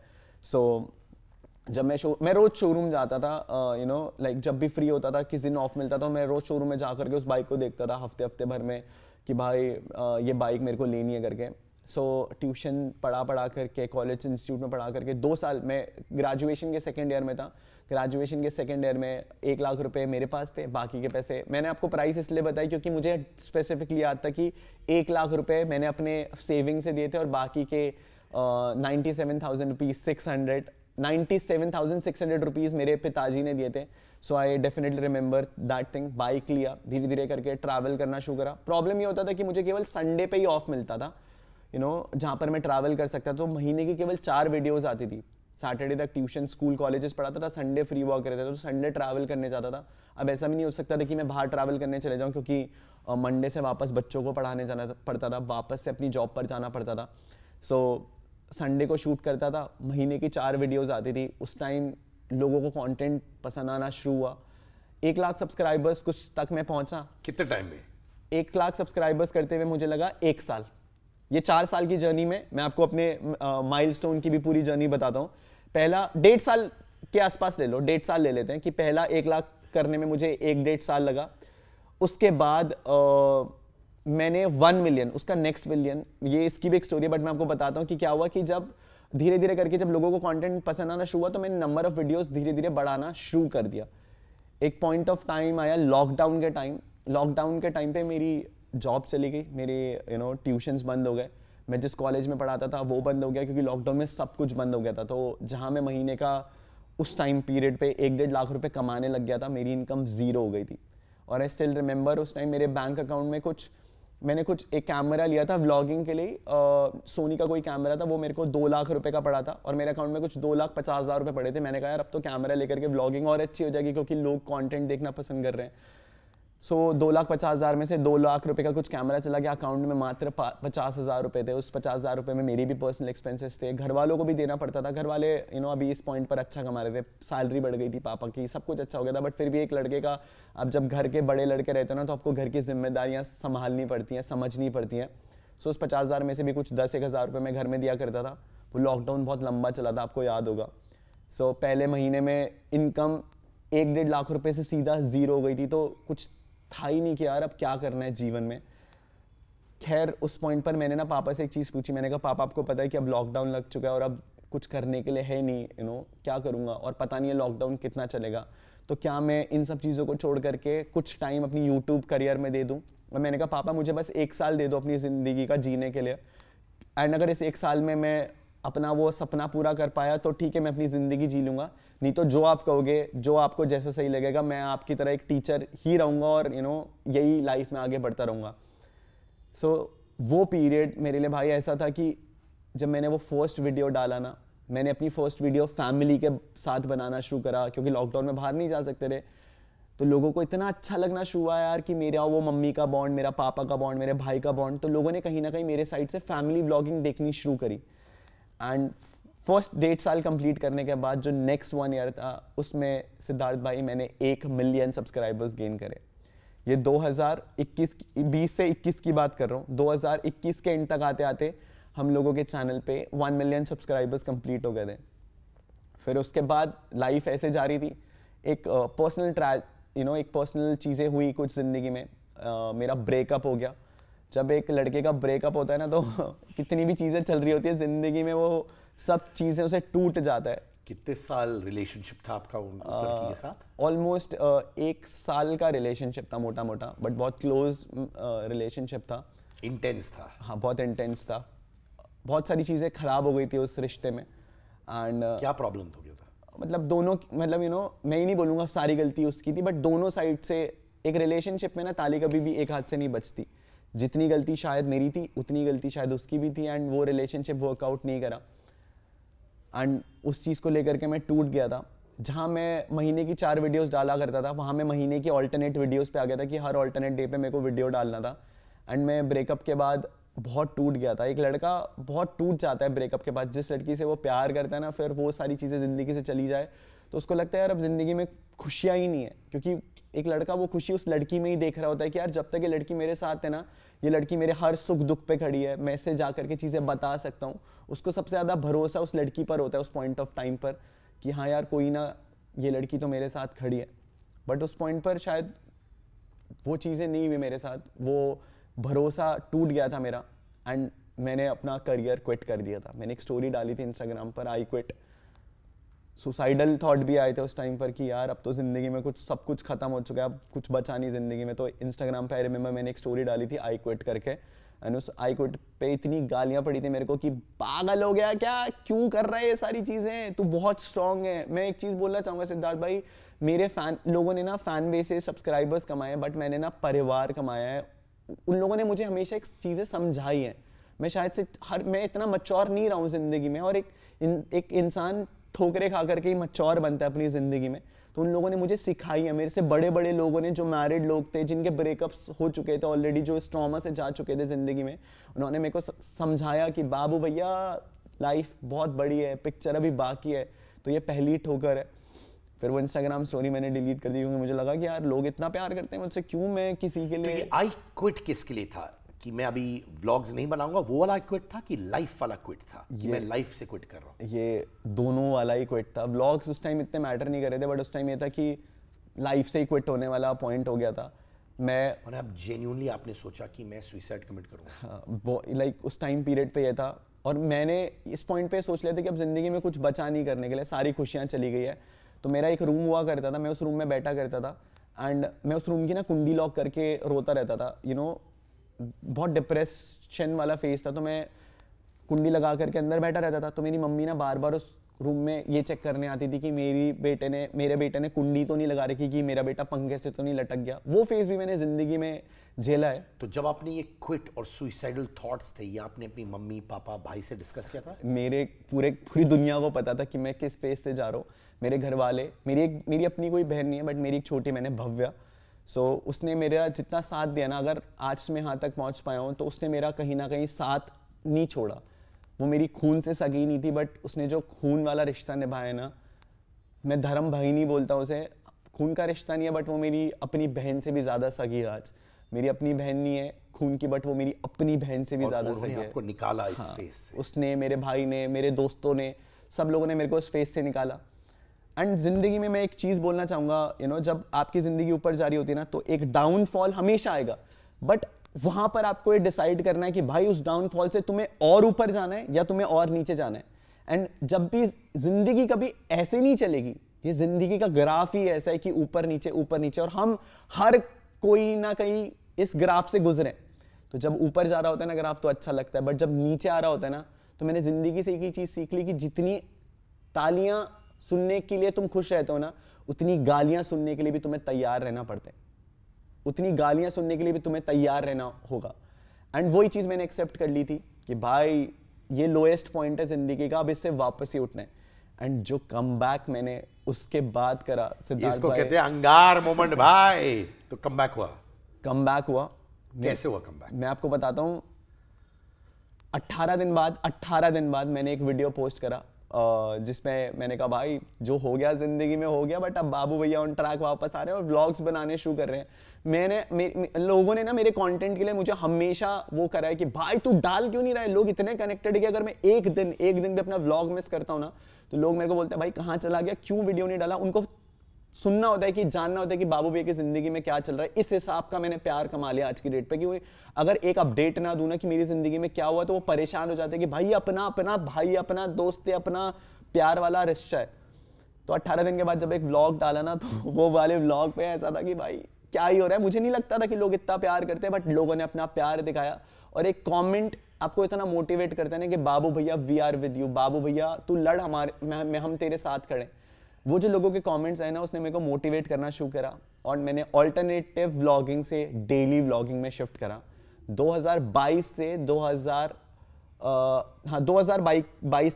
सो so, जब मैं शो मैं रोज़ शोरूम जाता था यू नो लाइक जब भी फ्री होता था किस दिन ऑफ मिलता था मैं रोज़ शोरूम में जा करके उस बाइक को देखता था हफ्ते हफ्ते भर में कि भाई uh, ये बाइक मेरे को लेनी है करके सो ट्यूशन पढ़ा पढ़ा करके कॉलेज इंस्टीट्यूट में पढ़ा करके दो साल मैं ग्रेजुएशन के सेकेंड ईयर में था ग्रेजुएशन के सेकेंड ईयर में एक लाख रुपए मेरे पास थे बाकी के पैसे मैंने आपको प्राइस इसलिए बताई क्योंकि मुझे स्पेसिफिकली याद था कि एक लाख रुपए मैंने अपने सेविंग से दिए थे और बाकी के ninety seven thousand rupees six hundred ninety seven thousand six hundred rupees मेरे पिताजी ने दिए थे so I definitely remember that thing bike लिया धीरे धीरे करके ट्रैवल करना शुरू करा प्रॉब्लम ये होता था कि मुझे केवल संडे पे ही ऑफ मिलता था यू नो जहाँ पर मैं ट्रैवल कर सकता तो महीने की केवल चार वीडियोज़ आती थी सैटरडे तक ट्यूशन स्कूल कॉलेजेस पढ़ाता था संडे फ्री वॉक रहता था तो संडे ट्रैवल करने जाता था अब ऐसा भी नहीं हो सकता था कि मैं बाहर ट्रैवल करने चले जाऊँ क्योंकि मंडे से वापस बच्चों को पढ़ाने जाना पड़ता था वापस से अपनी जॉब पर जाना पड़ता था सो so, संडे को शूट करता था महीने की चार वीडियोज़ आती थी उस टाइम लोगों को कॉन्टेंट पसंद आना शुरू हुआ एक लाख सब्सक्राइबर्स कुछ तक मैं पहुंचा कितने टाइम में एक लाख सब्सक्राइबर्स करते हुए मुझे लगा एक साल ये चार साल की जर्नी में मैं आपको अपने माइलस्टोन की भी पूरी जर्नी बताता हूँ पहला डेढ़ साल के आसपास ले लो डेढ़ साल ले लेते हैं कि पहला एक लाख करने में मुझे एक डेढ़ साल लगा उसके बाद आ, मैंने वन मिलियन उसका नेक्स्ट मिलियन ये इसकी भी एक स्टोरी है बट मैं आपको बताता हूँ कि क्या हुआ कि जब धीरे धीरे करके जब लोगों को कंटेंट पसंद आना शुरू हुआ तो मैंने नंबर ऑफ वीडियोस धीरे धीरे बढ़ाना शुरू कर दिया एक पॉइंट ऑफ टाइम आया लॉकडाउन के टाइम लॉकडाउन के टाइम पे मेरी जॉब चली गई मेरी यू नो ट्यूशन्स बंद हो गए मैं जिस कॉलेज में पढ़ाता था वो बंद हो गया क्योंकि लॉकडाउन में सब कुछ बंद हो गया था तो जहाँ मैं महीने का उस टाइम पीरियड पे एक डेढ़ लाख रुपए कमाने लग गया था मेरी इनकम ज़ीरो हो गई थी और आई स्टिल रिमेंबर उस टाइम मेरे बैंक अकाउंट में कुछ मैंने कुछ एक कैमरा लिया था व्लॉगिंग के लिए सोनी का कोई कैमरा था वो मेरे को दो लाख रुपए का पड़ा था और मेरे अकाउंट में कुछ दो लाख पचास हज़ार रुपये पड़े थे मैंने कहा यार अब तो कैमरा लेकर के व्लॉगिंग और अच्छी हो जाएगी क्योंकि लोग कंटेंट देखना पसंद कर रहे हैं सो so, दो लाख पचास हज़ार में से दो लाख रुपए का कुछ कैमरा चला गया अकाउंट में मात्र पचास हज़ार रुपये थे उस पचास हज़ार रुपये में मेरी भी पर्सनल एक्सपेंसेस थे घर वालों को भी देना पड़ता था घर वाले यू नो अभी इस पॉइंट पर अच्छा कमा रहे थे सैलरी बढ़ गई थी पापा की सब कुछ अच्छा हो गया था बट फिर भी एक लड़के का अब जब घर के बड़े लड़के रहते हो ना तो आपको घर की जिम्मेदारियाँ संभालनी पड़ती हैं समझनी पड़ती हैं सो so, उस पचास हज़ार में से भी कुछ दस एक हज़ार रुपये मैं घर में दिया करता था वो लॉकडाउन बहुत लंबा चला था आपको याद होगा सो पहले महीने में इनकम एक डेढ़ लाख रुपए से सीधा ज़ीरो हो गई थी तो कुछ था ही नहीं कि यार अब क्या करना है जीवन में खैर उस पॉइंट पर मैंने ना पापा से एक चीज़ पूछी मैंने कहा पापा आपको पता है कि अब लॉकडाउन लग चुका है और अब कुछ करने के लिए है नहीं यू नो क्या करूँगा और पता नहीं है लॉकडाउन कितना चलेगा तो क्या मैं इन सब चीज़ों को छोड़ करके कुछ टाइम अपनी यूट्यूब करियर में दे दूँ और मैंने कहा पापा मुझे बस एक साल दे दो अपनी ज़िंदगी का जीने के लिए एंड अगर इस एक साल में मैं अपना वो सपना पूरा कर पाया तो ठीक है मैं अपनी ज़िंदगी जी लूँगा नहीं तो जो आप कहोगे जो आपको जैसा सही लगेगा मैं आपकी तरह एक टीचर ही रहूँगा और यू नो यही लाइफ में आगे बढ़ता रहूँगा सो so, वो पीरियड मेरे लिए भाई ऐसा था कि जब मैंने वो फर्स्ट वीडियो डाला ना मैंने अपनी फर्स्ट वीडियो फैमिली के साथ बनाना शुरू करा क्योंकि लॉकडाउन में बाहर नहीं जा सकते थे तो लोगों को इतना अच्छा लगना शुरू हुआ यार कि मेरा वो मम्मी का बॉन्ड मेरा पापा का बॉन्ड मेरे भाई का बॉन्ड तो लोगों ने कहीं ना कहीं मेरे साइड से फैमिली ब्लॉगिंग देखनी शुरू करी एंड फर्स्ट डेढ़ साल कंप्लीट करने के बाद जो नेक्स्ट वन ईयर था उसमें सिद्धार्थ भाई मैंने एक मिलियन सब्सक्राइबर्स गेन करे ये 2021 20 से 21 की बात कर रहा हूँ 2021 के एंड तक आते आते हम लोगों के चैनल पे वन मिलियन सब्सक्राइबर्स कंप्लीट हो गए थे फिर उसके बाद लाइफ ऐसे जा रही थी एक पर्सनल ट्रैल यू नो एक पर्सनल चीज़ें हुई कुछ ज़िंदगी में uh, मेरा ब्रेकअप हो गया जब एक लड़के का ब्रेकअप होता है ना तो कितनी भी चीज़ें चल रही होती है ज़िंदगी में वो सब चीज़ें उसे टूट जाता है कितने साल रिलेशनशिप था आपका उस लड़की के साथ ऑलमोस्ट एक साल का रिलेशनशिप था मोटा मोटा बट बहुत क्लोज रिलेशनशिप था इंटेंस था हाँ बहुत इंटेंस था बहुत सारी चीज़ें ख़राब हो गई थी उस रिश्ते में एंड uh, क्या प्रॉब्लम हो गया था मतलब दोनों मतलब यू you नो know, मैं ही नहीं बोलूंगा सारी गलती उसकी थी बट दोनों साइड से एक रिलेशनशिप में ना ताली कभी भी एक हाथ से नहीं बचती जितनी गलती शायद मेरी थी उतनी गलती शायद उसकी भी थी एंड वो रिलेशनशिप वर्कआउट नहीं करा एंड उस चीज़ को लेकर के मैं टूट गया था जहाँ मैं महीने की चार वीडियोस डाला करता था वहाँ मैं महीने की ऑल्टरनेट वीडियोस पे आ गया था कि हर ऑल्टरनेट डे पे मेरे को वीडियो डालना था एंड मैं ब्रेकअप के बाद बहुत टूट गया था एक लड़का बहुत टूट जाता है ब्रेकअप के बाद जिस लड़की से वो प्यार करता है ना फिर वो सारी चीज़ें ज़िंदगी से चली जाए तो उसको लगता है यार अब ज़िंदगी में खुशियाँ ही नहीं है क्योंकि एक लड़का वो खुशी उस लड़की में ही देख रहा होता है कि यार जब तक ये लड़की मेरे साथ है ना ये लड़की मेरे हर सुख दुख पे खड़ी है मैं इसे जा करके चीज़ें बता सकता हूँ उसको सबसे ज़्यादा भरोसा उस लड़की पर होता है उस पॉइंट ऑफ टाइम पर कि हाँ यार कोई ना ये लड़की तो मेरे साथ खड़ी है बट उस पॉइंट पर शायद वो चीज़ें नहीं हुई मेरे साथ वो भरोसा टूट गया था मेरा एंड मैंने अपना करियर क्विट कर दिया था मैंने एक स्टोरी डाली थी इंस्टाग्राम पर आई क्विट सुसाइडल थॉट भी आए थे उस टाइम पर कि यार अब तो ज़िंदगी में कुछ सब कुछ खत्म हो चुका है अब कुछ बचा नहीं ज़िंदगी में तो इंस्टाग्राम पे आई रिमेम्बर मैंने एक स्टोरी डाली थी आई क्विट करके एंड उस आई क्विट पे इतनी गालियाँ पड़ी थी मेरे को कि पागल हो गया क्या क्यों कर रहा है ये सारी चीज़ें तू बहुत स्ट्रांग है मैं एक चीज़ बोलना चाहूँगा सिद्धार्थ भाई मेरे फैन लोगों ने ना फैन बेसेस सब्सक्राइबर्स कमाए हैं बट मैंने ना परिवार कमाया है उन लोगों ने मुझे हमेशा एक चीज़ें समझाई हैं मैं शायद से हर मैं इतना मच्योर नहीं रहा हूँ ज़िंदगी में और एक एक इंसान ठोकरे खा करके ही मच्योर बनता है अपनी ज़िंदगी में तो उन लोगों ने मुझे सिखाई है मेरे से बड़े बड़े लोगों ने जो मैरिड लोग थे जिनके ब्रेकअप्स हो चुके थे ऑलरेडी जो इस से जा चुके थे ज़िंदगी में उन्होंने मेरे को समझाया कि बाबू भैया लाइफ बहुत बड़ी है पिक्चर अभी बाकी है तो ये पहली ठोकर है फिर वो इंस्टाग्राम स्टोरी मैंने डिलीट कर दी क्योंकि मुझे लगा कि यार लोग इतना प्यार करते हैं मुझसे क्यों मैं किसी के तो लिए आई क्विट किसके लिए था कि मैं अभी व्लॉग्स नहीं बनाऊंगा वो वाला क्विट था कि लाइफ वाला क्विट था कि मैं लाइफ से क्विट कर रहा हूँ ये दोनों वाला ही क्विट था व्लॉग्स उस टाइम इतने मैटर नहीं कर रहे थे बट उस टाइम ये था कि लाइफ से ही क्विट होने वाला पॉइंट हो गया था मैं और अब जेन्यूनली आपने सोचा कि मैं सुइसाइड कमिट करूँ हाँ लाइक उस टाइम पीरियड पे ये था और मैंने इस पॉइंट पे सोच लिया था कि अब ज़िंदगी में कुछ बचा नहीं करने के लिए सारी खुशियाँ चली गई है तो मेरा एक रूम हुआ करता था मैं उस रूम में बैठा करता था एंड मैं उस रूम की ना कुंडी लॉक करके रोता रहता था यू you नो know, बहुत डिप्रेशन वाला फेस था तो मैं कुंडी लगा करके अंदर बैठा रहता था तो मेरी मम्मी ना बार बार उस रूम में ये चेक करने आती थी कि मेरी बेटे ने मेरे बेटे ने कुंडी तो नहीं लगा रखी कि मेरा बेटा पंखे से तो नहीं लटक गया वो फेज भी मैंने ज़िंदगी में झेला है तो जब आपने ये क्विट और सुइसाइडल थॉट्स थे ये आपने अपनी मम्मी पापा भाई से डिस्कस किया था मेरे पूरे पूरी दुनिया को पता था कि मैं किस फेज से जा रहा हूँ मेरे घर वाले मेरी एक मेरी अपनी कोई बहन नहीं है बट मेरी एक छोटी मैंने भव्या सो so, उसने मेरा जितना साथ दिया ना अगर आज मैं यहाँ तक पहुँच पाया हूँ तो उसने मेरा कहीं ना कहीं साथ नहीं छोड़ा वो मेरी खून से सगी नहीं थी बट उसने जो खून वाला रिश्ता निभाया ना मैं धर्म भाई नहीं बोलता उसे खून का रिश्ता नहीं है बट वो मेरी अपनी बहन से भी ज़्यादा सगी है आज मेरी अपनी बहन नहीं है खून की बट वो मेरी अपनी बहन से भी ज़्यादा सगी है आपको निकाला हाँ, फेस से उसने मेरे भाई ने मेरे दोस्तों ने सब लोगों ने मेरे को उस फेस से निकाला एंड जिंदगी में मैं एक चीज़ बोलना चाहूंगा यू नो जब आपकी ज़िंदगी ऊपर जा रही होती है ना तो एक डाउनफॉल हमेशा आएगा बट वहां पर आपको ये डिसाइड करना है कि भाई उस डाउनफॉल से तुम्हें और ऊपर जाना है या तुम्हें और नीचे जाना है एंड जब भी ज़िंदगी कभी ऐसे नहीं चलेगी ये ज़िंदगी का ग्राफ ही ऐसा है कि ऊपर नीचे ऊपर नीचे और हम हर कोई ना कहीं इस ग्राफ से गुजरें तो जब ऊपर जा रहा होता है ना ग्राफ तो अच्छा लगता है बट जब नीचे आ रहा होता है ना तो मैंने ज़िंदगी से एक ही चीज़ सीख ली कि जितनी तालियां सुनने के लिए तुम खुश रहते हो ना उतनी गालियां सुनने के लिए भी तुम्हें तैयार रहना पड़ता है उतनी गालियां सुनने के लिए भी तुम्हें तैयार रहना होगा एंड वही चीज़ मैंने एक्सेप्ट कर ली थी कि भाई ये लोएस्ट पॉइंट है ज़िंदगी का अब इससे वापस ही उठना है एंड जो कम मैंने उसके बाद करा इसको कहते हैं अंगार मोमेंट भाई तो कम हुआ कम हुआ कैसे हुआ कम मैं आपको बताता हूँ 18 दिन बाद 18 दिन बाद मैंने एक वीडियो पोस्ट करा जिसमें मैंने कहा भाई जो हो गया ज़िंदगी में हो गया बट अब बाबू भैया ऑन ट्रैक वापस आ रहे हैं और व्लॉग्स बनाने शुरू कर रहे हैं मैंने मे, मे, लोगों ने ना मेरे कंटेंट के लिए मुझे हमेशा वो करा है कि भाई तू डाल क्यों नहीं रहा है लोग इतने कनेक्टेड है कि अगर मैं एक दिन एक दिन भी अपना व्लॉग मिस करता हूँ ना तो लोग मेरे को बोलते हैं भाई कहाँ चला गया क्यों वीडियो नहीं डाला उनको सुनना होता है कि जानना होता है कि बाबू भैया की जिंदगी में क्या चल रहा है इस हिसाब का मैंने प्यार कमा लिया आज की डेट पे कि अगर एक अपडेट ना दू ना कि मेरी जिंदगी में क्या हुआ तो वो परेशान हो जाते हैं कि भाई अपना अपना भाई अपना दोस्त अपना प्यार वाला रिश्ता है तो 18 दिन के बाद जब एक व्लॉग डाला ना तो वो वाले व्लॉग पे ऐसा था कि भाई क्या ही हो रहा है मुझे नहीं लगता था कि लोग इतना प्यार करते हैं बट लोगों ने अपना प्यार दिखाया और एक कमेंट आपको इतना मोटिवेट करता है ना कि बाबू भैया वी आर विद यू बाबू भैया तू लड़ हमारे मैं, मैं हम तेरे साथ खड़े वो जो लोगों के कमेंट्स आए ना उसने मेरे को मोटिवेट करना शुरू करा और मैंने ऑल्टरनेटिव व्लॉगिंग से डेली व्लॉगिंग में शिफ्ट करा 2022 से 2000 हाँ दो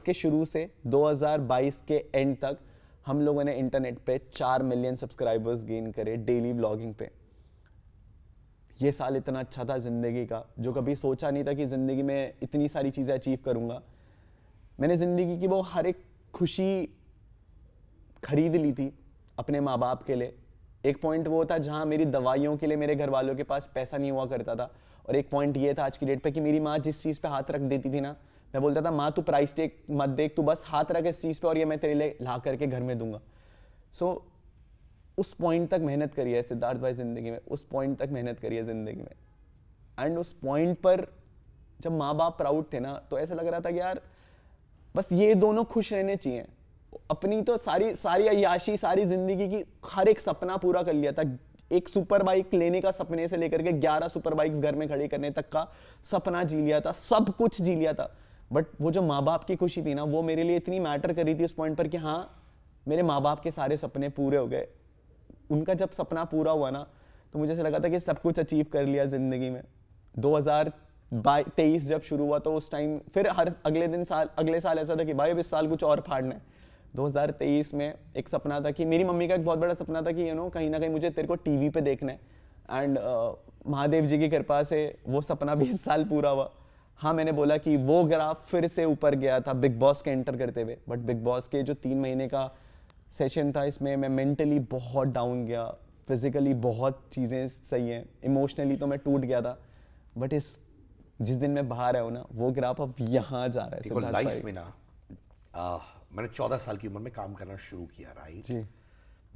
के शुरू से 2022 के एंड तक हम लोगों ने इंटरनेट पे चार मिलियन सब्सक्राइबर्स गेन करे डेली व्लॉगिंग पे ये साल इतना अच्छा था ज़िंदगी का जो कभी सोचा नहीं था कि ज़िंदगी में इतनी सारी चीज़ें अचीव करूँगा मैंने ज़िंदगी की वो हर एक खुशी खरीद ली थी अपने माँ बाप के लिए एक पॉइंट वो था जहाँ मेरी दवाइयों के लिए मेरे घर वालों के पास पैसा नहीं हुआ करता था और एक पॉइंट ये था आज की डेट पर कि मेरी माँ जिस चीज़ पर हाथ रख देती थी ना मैं बोलता था माँ तू प्राइस टेक मत देख तू बस हाथ रख इस चीज़ पर और ये मैं तेरे लिए ला करके घर में दूंगा सो so, उस पॉइंट तक मेहनत करी है सिद्धार्थ भाई ज़िंदगी में उस पॉइंट तक मेहनत करी है ज़िंदगी में एंड उस पॉइंट पर जब माँ बाप प्राउड थे ना तो ऐसा लग रहा था कि यार बस ये दोनों खुश रहने चाहिए अपनी तो सारी सारी अयाशी सारी जिंदगी की हर एक सपना पूरा कर लिया था एक सुपर बाइक लेने का सपने से लेकर के 11 सुपर बाइक्स घर में खड़ी करने तक का सपना जी लिया था सब कुछ जी लिया था बट वो जो माँ बाप की खुशी थी ना वो मेरे लिए इतनी मैटर करी थी उस पॉइंट पर कि हाँ मेरे माँ बाप के सारे सपने पूरे हो गए उनका जब सपना पूरा हुआ ना तो मुझे ऐसा लगा था कि सब कुछ अचीव कर लिया ज़िंदगी में दो तेईस जब शुरू हुआ तो उस टाइम फिर हर अगले दिन साल अगले साल ऐसा था कि भाई अब इस साल कुछ और फाड़ना है 2023 में एक सपना था कि मेरी मम्मी का एक बहुत बड़ा सपना था कि यू नो कहीं ना कहीं मुझे तेरे को टीवी पे देखना है एंड uh, महादेव जी की कृपा से वो सपना भी इस साल पूरा हुआ हाँ मैंने बोला कि वो ग्राफ फिर से ऊपर गया था बिग बॉस के एंटर करते हुए बट बिग बॉस के जो तीन महीने का सेशन था इसमें मैं मेंटली बहुत डाउन गया फिजिकली बहुत चीज़ें सही हैं इमोशनली तो मैं टूट गया था बट इस जिस दिन मैं बाहर आया हूँ ना वो ग्राफ अब यहाँ जा रहा है लाइफ में ना मैंने चौदह साल की उम्र में काम करना शुरू किया राइट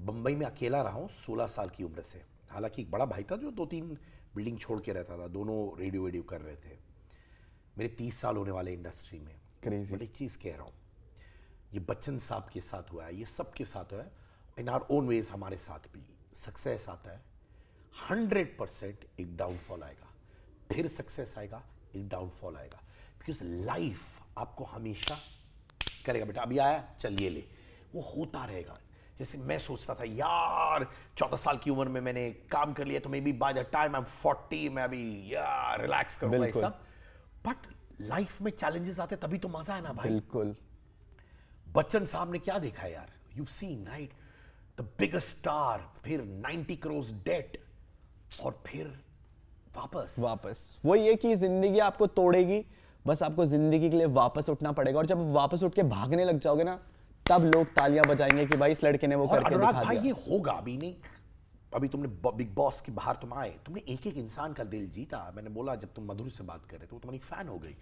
बम्बई में अकेला रहा हूँ सोलह साल की उम्र से हालांकि एक बड़ा भाई था जो दो तीन बिल्डिंग छोड़ के रहता था दोनों रेडियो वेडियो कर रहे थे मेरे तीस साल होने वाले इंडस्ट्री में Crazy. बट एक चीज़ कह रहा हूँ ये बच्चन साहब के साथ हुआ है ये सब के साथ हुआ है इन आर ओन वेज हमारे साथ भी सक्सेस आता है हंड्रेड परसेंट एक डाउनफॉल आएगा फिर सक्सेस आएगा एक डाउनफॉल आएगा बिकॉज लाइफ आपको हमेशा करेगा बेटा अभी आया चल ये ले वो होता रहेगा जैसे मैं सोचता था यार चौदह साल की उम्र में मैंने काम कर लिया तो maybe by the time I am forty मैं अभी यार रिलैक्स करूंगा बट लाइफ में चैलेंजेस आते तभी तो मजा है ना भाई बिल्कुल बच्चन साहब ने क्या देखा यार you seen right the biggest star फिर नाइनटी करोड़ डेट और फिर वापस वापस वही है कि जिंदगी आपको तोड़ेगी बस आपको ज़िंदगी के लिए वापस उठना पड़ेगा और जब वापस उठ के भागने लग जाओगे ना तब लोग तालियां बजाएंगे कि भाई इस लड़के ने वो करके दिखा भाई ये होगा अभी नहीं अभी तुमने बिग बॉस के बाहर तुम आए तुमने एक एक इंसान का दिल जीता मैंने बोला जब तुम मधुर से बात कर रहे थे वो तुम्हारी फैन हो गई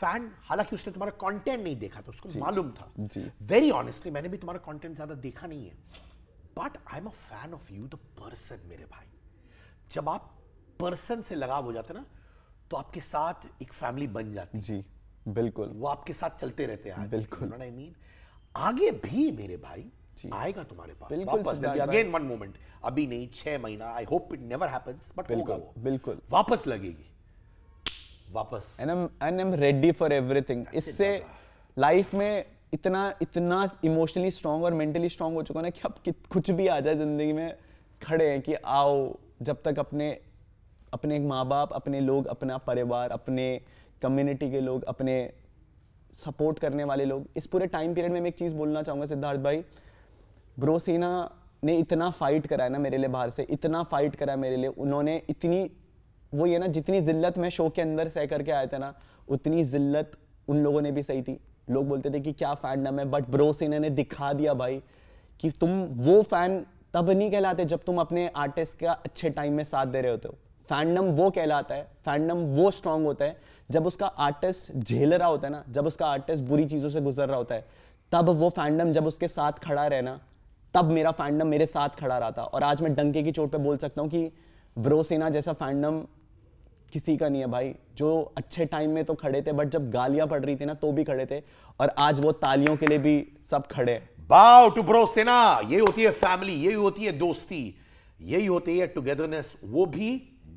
फैन हालांकि उसने तुम्हारा कंटेंट नहीं देखा था उसको मालूम था वेरी ऑनेस्टली मैंने भी तुम्हारा कंटेंट ज्यादा देखा नहीं है but I am a fan of you the person मेरे भाई जब आप पर्सन से लगाव हो जाते ना तो आपके साथ एक फैमिली बन जाती जी बिल्कुल वो आपके साथ चलते रहते हैं बिल्कुल आई मीन आगे भी मेरे भाई आएगा तुम्हारे पास वापस अगेन वन मोमेंट अभी नहीं छह महीना I hope it never happens but होगा वो बिल्कुल वापस लगेगी वापस and I am ready for everything इससे लाइफ में इतना इतना इमोशनली स्ट्रांग और मेंटली स्ट्रांग हो चुका ना कि अब कुछ भी आ जाए जिंदगी में खड़े हैं कि आओ जब तक अपने अपने माँ बाप अपने लोग अपना परिवार अपने कम्युनिटी के लोग अपने सपोर्ट करने वाले लोग इस पूरे टाइम पीरियड में मैं एक चीज़ बोलना चाहूँगा सिद्धार्थ भाई ब्रोसेना ने इतना फाइट करा ना मेरे लिए बाहर से इतना फाइट करा मेरे लिए उन्होंने इतनी वो ये ना जितनी जिल्लत मैं शो के अंदर सह करके आया था ना उतनी जिल्लत उन लोगों ने भी सही थी लोग बोलते थे कि क्या फ़ैन नाम है बट ब्रोसेना ने दिखा दिया भाई कि तुम वो फैन तब नहीं कहलाते जब तुम अपने आर्टिस्ट का अच्छे टाइम में साथ दे रहे होते हो फैंडम वो कहलाता है फैंडम वो स्ट्रांग होता है जब उसका आर्टिस्ट झेल रहा होता है ना जब उसका आर्टिस्ट बुरी चीज़ों से गुजर रहा होता है तब वो फैंडम जब उसके साथ खड़ा रहना तब मेरा फैंडम मेरे साथ खड़ा रहा था और आज मैं डंके की चोट पे बोल सकता हूँ कि ब्रोसेना जैसा फैंडम किसी का नहीं है भाई जो अच्छे टाइम में तो खड़े थे बट जब गालियां पड़ रही थी ना तो भी खड़े थे और आज वो तालियों के लिए भी सब खड़े बाव टू ब्रो सेना यही होती है फैमिली यही होती है दोस्ती यही होती है टुगेदरनेस वो भी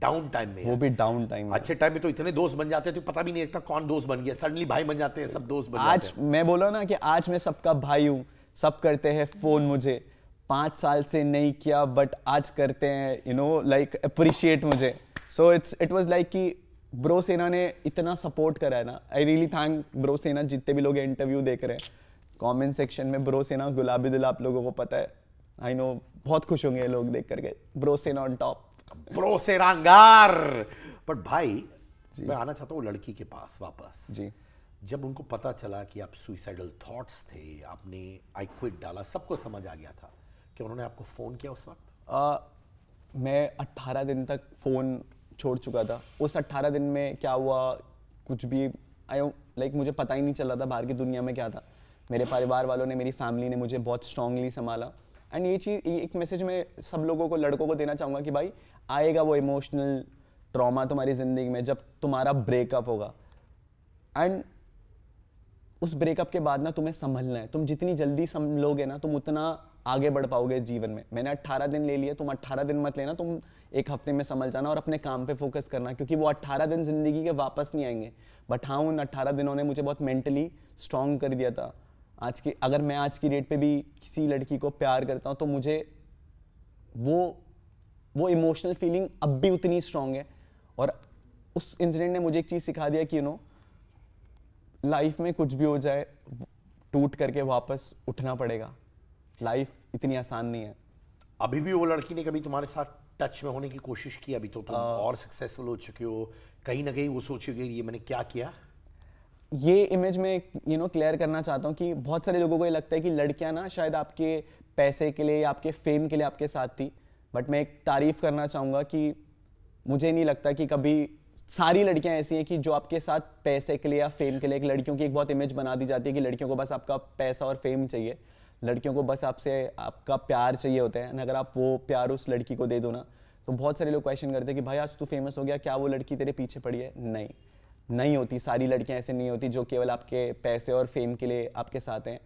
डाउन टाइम में वो भी डाउन टाइम अच्छे टाइम में तो इतने दोस्त बन जाते थे तो पता भी नहीं लगता कौन दोस्त बन गया सडनली भाई बन जाते हैं सब दोस्त बन आज मैं बोला ना कि आज मैं सबका भाई हूँ सब करते हैं फोन मुझे पांच साल से नहीं किया बट आज करते हैं यू नो लाइक अप्रिशिएट मुझे so it's it was like कि ब्रो सेना ने इतना सपोर्ट करा है ना आई रियली थैंक ब्रो सेना जितने भी लोग इंटरव्यू देख रहे हैं कॉमेंट सेक्शन में ब्रो सेना गुलाबी दिल आप लोगों को पता है आई नो बहुत खुश होंगे लोग देख करके ब्रो सेना ऑन टॉप ब्रो से रांगार बट भाई मैं आना चाहता हूँ लड़की के पास वापस जी जब उनको पता चला कि आप सुइसाइडल थॉट्स थे आपने आई क्विट डाला सबको समझ आ गया था कि उन्होंने आपको फ़ोन किया उस वक्त आ, मैं 18 दिन तक फ़ोन छोड़ चुका था उस 18 दिन में क्या हुआ कुछ भी आई लाइक मुझे पता ही नहीं चला था बाहर की दुनिया में क्या था मेरे परिवार वालों ने मेरी फैमिली ने मुझे बहुत स्ट्रांगली संभाला एंड ये चीज़ एक मैसेज मैं सब लोगों को लड़कों को देना चाहूँगा कि भाई आएगा वो इमोशनल ट्रॉमा तुम्हारी ज़िंदगी में जब तुम्हारा ब्रेकअप होगा एंड उस ब्रेकअप के बाद ना तुम्हें संभलना है तुम जितनी जल्दी संभलोगे ना तुम उतना आगे बढ़ पाओगे जीवन में मैंने अट्ठारह दिन ले लिया तुम अट्ठारह दिन मत लेना तुम एक हफ्ते में संभल जाना और अपने काम पे फोकस करना क्योंकि वो अट्ठारह दिन जिंदगी के वापस नहीं आएंगे बट हाँ उन अट्ठारह दिनों ने मुझे बहुत मेंटली स्ट्रांग कर दिया था आज की अगर मैं आज की डेट पे भी किसी लड़की को प्यार करता हूँ तो मुझे वो वो इमोशनल फीलिंग अब भी उतनी स्ट्रांग है और उस इंसिडेंट ने मुझे एक चीज़ सिखा दिया कि यू नो लाइफ में कुछ भी हो जाए टूट करके वापस उठना पड़ेगा लाइफ इतनी आसान नहीं है अभी भी वो लड़की ने कभी तुम्हारे साथ टच में होने की कोशिश की अभी तो तुम आ, और सक्सेसफुल हो चुके हो कहीं ना कहीं वो सोचोगे ये मैंने क्या किया ये इमेज में यू नो क्लियर करना चाहता हूँ कि बहुत सारे लोगों को ये लगता है कि लड़कियाँ ना शायद आपके पैसे के लिए या आपके फेम के लिए आपके साथ थी बट मैं एक तारीफ़ करना चाहूँगा कि मुझे नहीं लगता कि कभी सारी लड़कियाँ ऐसी हैं कि जो आपके साथ पैसे के लिए या फेम के लिए एक लड़कियों की एक बहुत इमेज बना दी जाती है कि लड़कियों को बस आपका पैसा और फेम चाहिए लड़कियों को बस आपसे आपका प्यार चाहिए होता है अगर आप वो प्यार उस लड़की को दे दो ना तो बहुत सारे लोग क्वेश्चन करते हैं कि भाई आज तू फेमस हो गया क्या वो लड़की तेरे पीछे पड़ी है नहीं नहीं होती सारी लड़कियां ऐसे नहीं होती जो केवल आपके पैसे और फेम के लिए आपके साथ हैं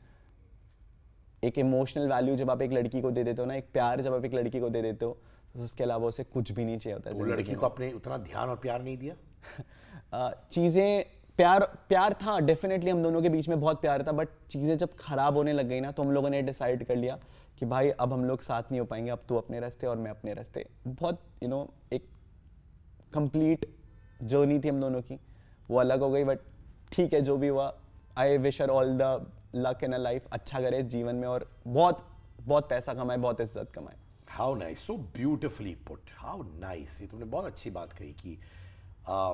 एक इमोशनल वैल्यू जब आप एक लड़की को दे देते हो ना एक प्यार जब आप एक लड़की को दे देते हो तो उसके अलावा उसे कुछ भी नहीं चाहिए होता है लड़की को आपने उतना ध्यान और प्यार नहीं दिया चीज़ें प्यार प्यार था डेफिनेटली हम दोनों के बीच में बहुत प्यार था बट चीज़ें जब ख़राब होने लग गई ना तो हम लोगों ने डिसाइड कर लिया कि भाई अब हम लोग साथ नहीं हो पाएंगे अब तू अपने रास्ते और मैं अपने रास्ते बहुत यू you नो know, एक कंप्लीट जर्नी थी हम दोनों की वो अलग हो गई बट ठीक है जो भी हुआ I wish are all the luck in a life अच्छा करे जीवन में और बहुत बहुत पैसा कमाए बहुत इज्जत कमाए how nice so beautifully put how nice ये तुमने बहुत अच्छी बात कही कि आ,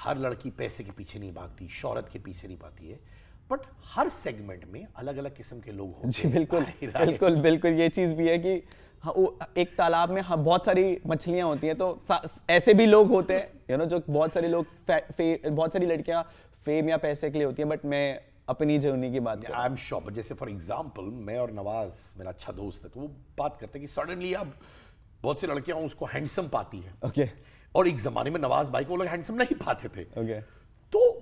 हर लड़की पैसे के पीछे नहीं भागती शोहरत के पीछे नहीं भागती है बट हर सेगमेंट में अलग अलग किस्म के लोग होते जी बिल्कुल बिल्कुल बिल्कुल ये चीज़ भी है कि हाँ, एक तालाब में हाँ, बहुत सारी मछलियां होती हैं तो ऐसे भी लोग होते हैं यू नो जो बहुत सारे लोग बहुत सारी लड़कियां फेम या पैसे के लिए होती हैं बट मैं अपनी जर्नी की बात आई एम श्योर जैसे फॉर एग्जाम्पल मैं और नवाज मेरा अच्छा दोस्त है तो वो बात करते हैं कि सडनली अब बहुत सी लड़कियां उसको हैंडसम पाती है ओके okay. और एक जमाने में नवाज भाई को लोग हैंडसम नहीं पाते थे ओके okay.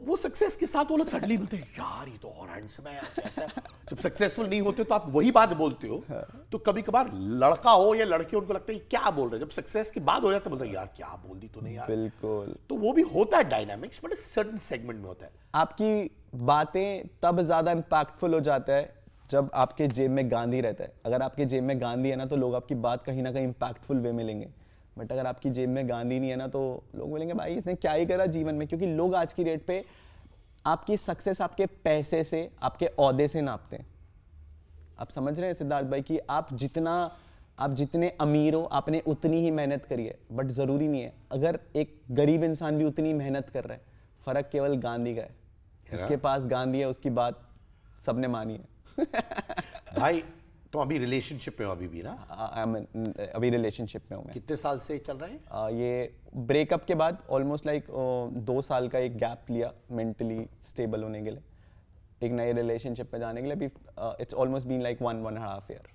वो सक्सेस के साथ वो लोग सडली बोलते हैं यार ये तो और हैंडसम है कैसा जब सक्सेसफुल नहीं होते तो आप वही बात बोलते हो हाँ। तो कभी कभार लड़का हो या लड़के उनको लगता है क्या बोल रहे हैं जब सक्सेस के बाद हो जाता है बोलते यार क्या बोल दी तो नहीं यार बिल्कुल तो वो भी होता है डायनामिक्स बट सर्टन सेगमेंट में होता है आपकी बातें तब ज्यादा इम्पैक्टफुल हो जाता है जब आपके जेब में गांधी रहता है अगर आपके जेब में गांधी है ना तो लोग आपकी बात कहीं ना कहीं इम्पैक्टफुल वे में लेंगे बट अगर आपकी जेब में गांधी नहीं है ना तो लोग बोलेंगे भाई इसने क्या ही करा जीवन में क्योंकि लोग आज की डेट पे आपकी सक्सेस आपके पैसे से आपके अहदे से नापते हैं आप समझ रहे हैं सिद्धार्थ भाई कि आप जितना आप जितने अमीर हो आपने उतनी ही मेहनत करी है बट ज़रूरी नहीं है अगर एक गरीब इंसान भी उतनी मेहनत कर रहा है फ़र्क केवल गांधी का है जिसके पास गांधी है उसकी बात सबने मानी है भाई तो अभी रिलेशनशिप में हो अभी भी ना आई हाँ, एम हाँ, अभी रिलेशनशिप में हूँ मैं कितने साल से चल रहा है आ, ये ब्रेकअप के बाद ऑलमोस्ट लाइक दो साल का एक गैप लिया मेंटली स्टेबल होने के लिए एक नए रिलेशनशिप में जाने के लिए अभी it's almost been like one one half year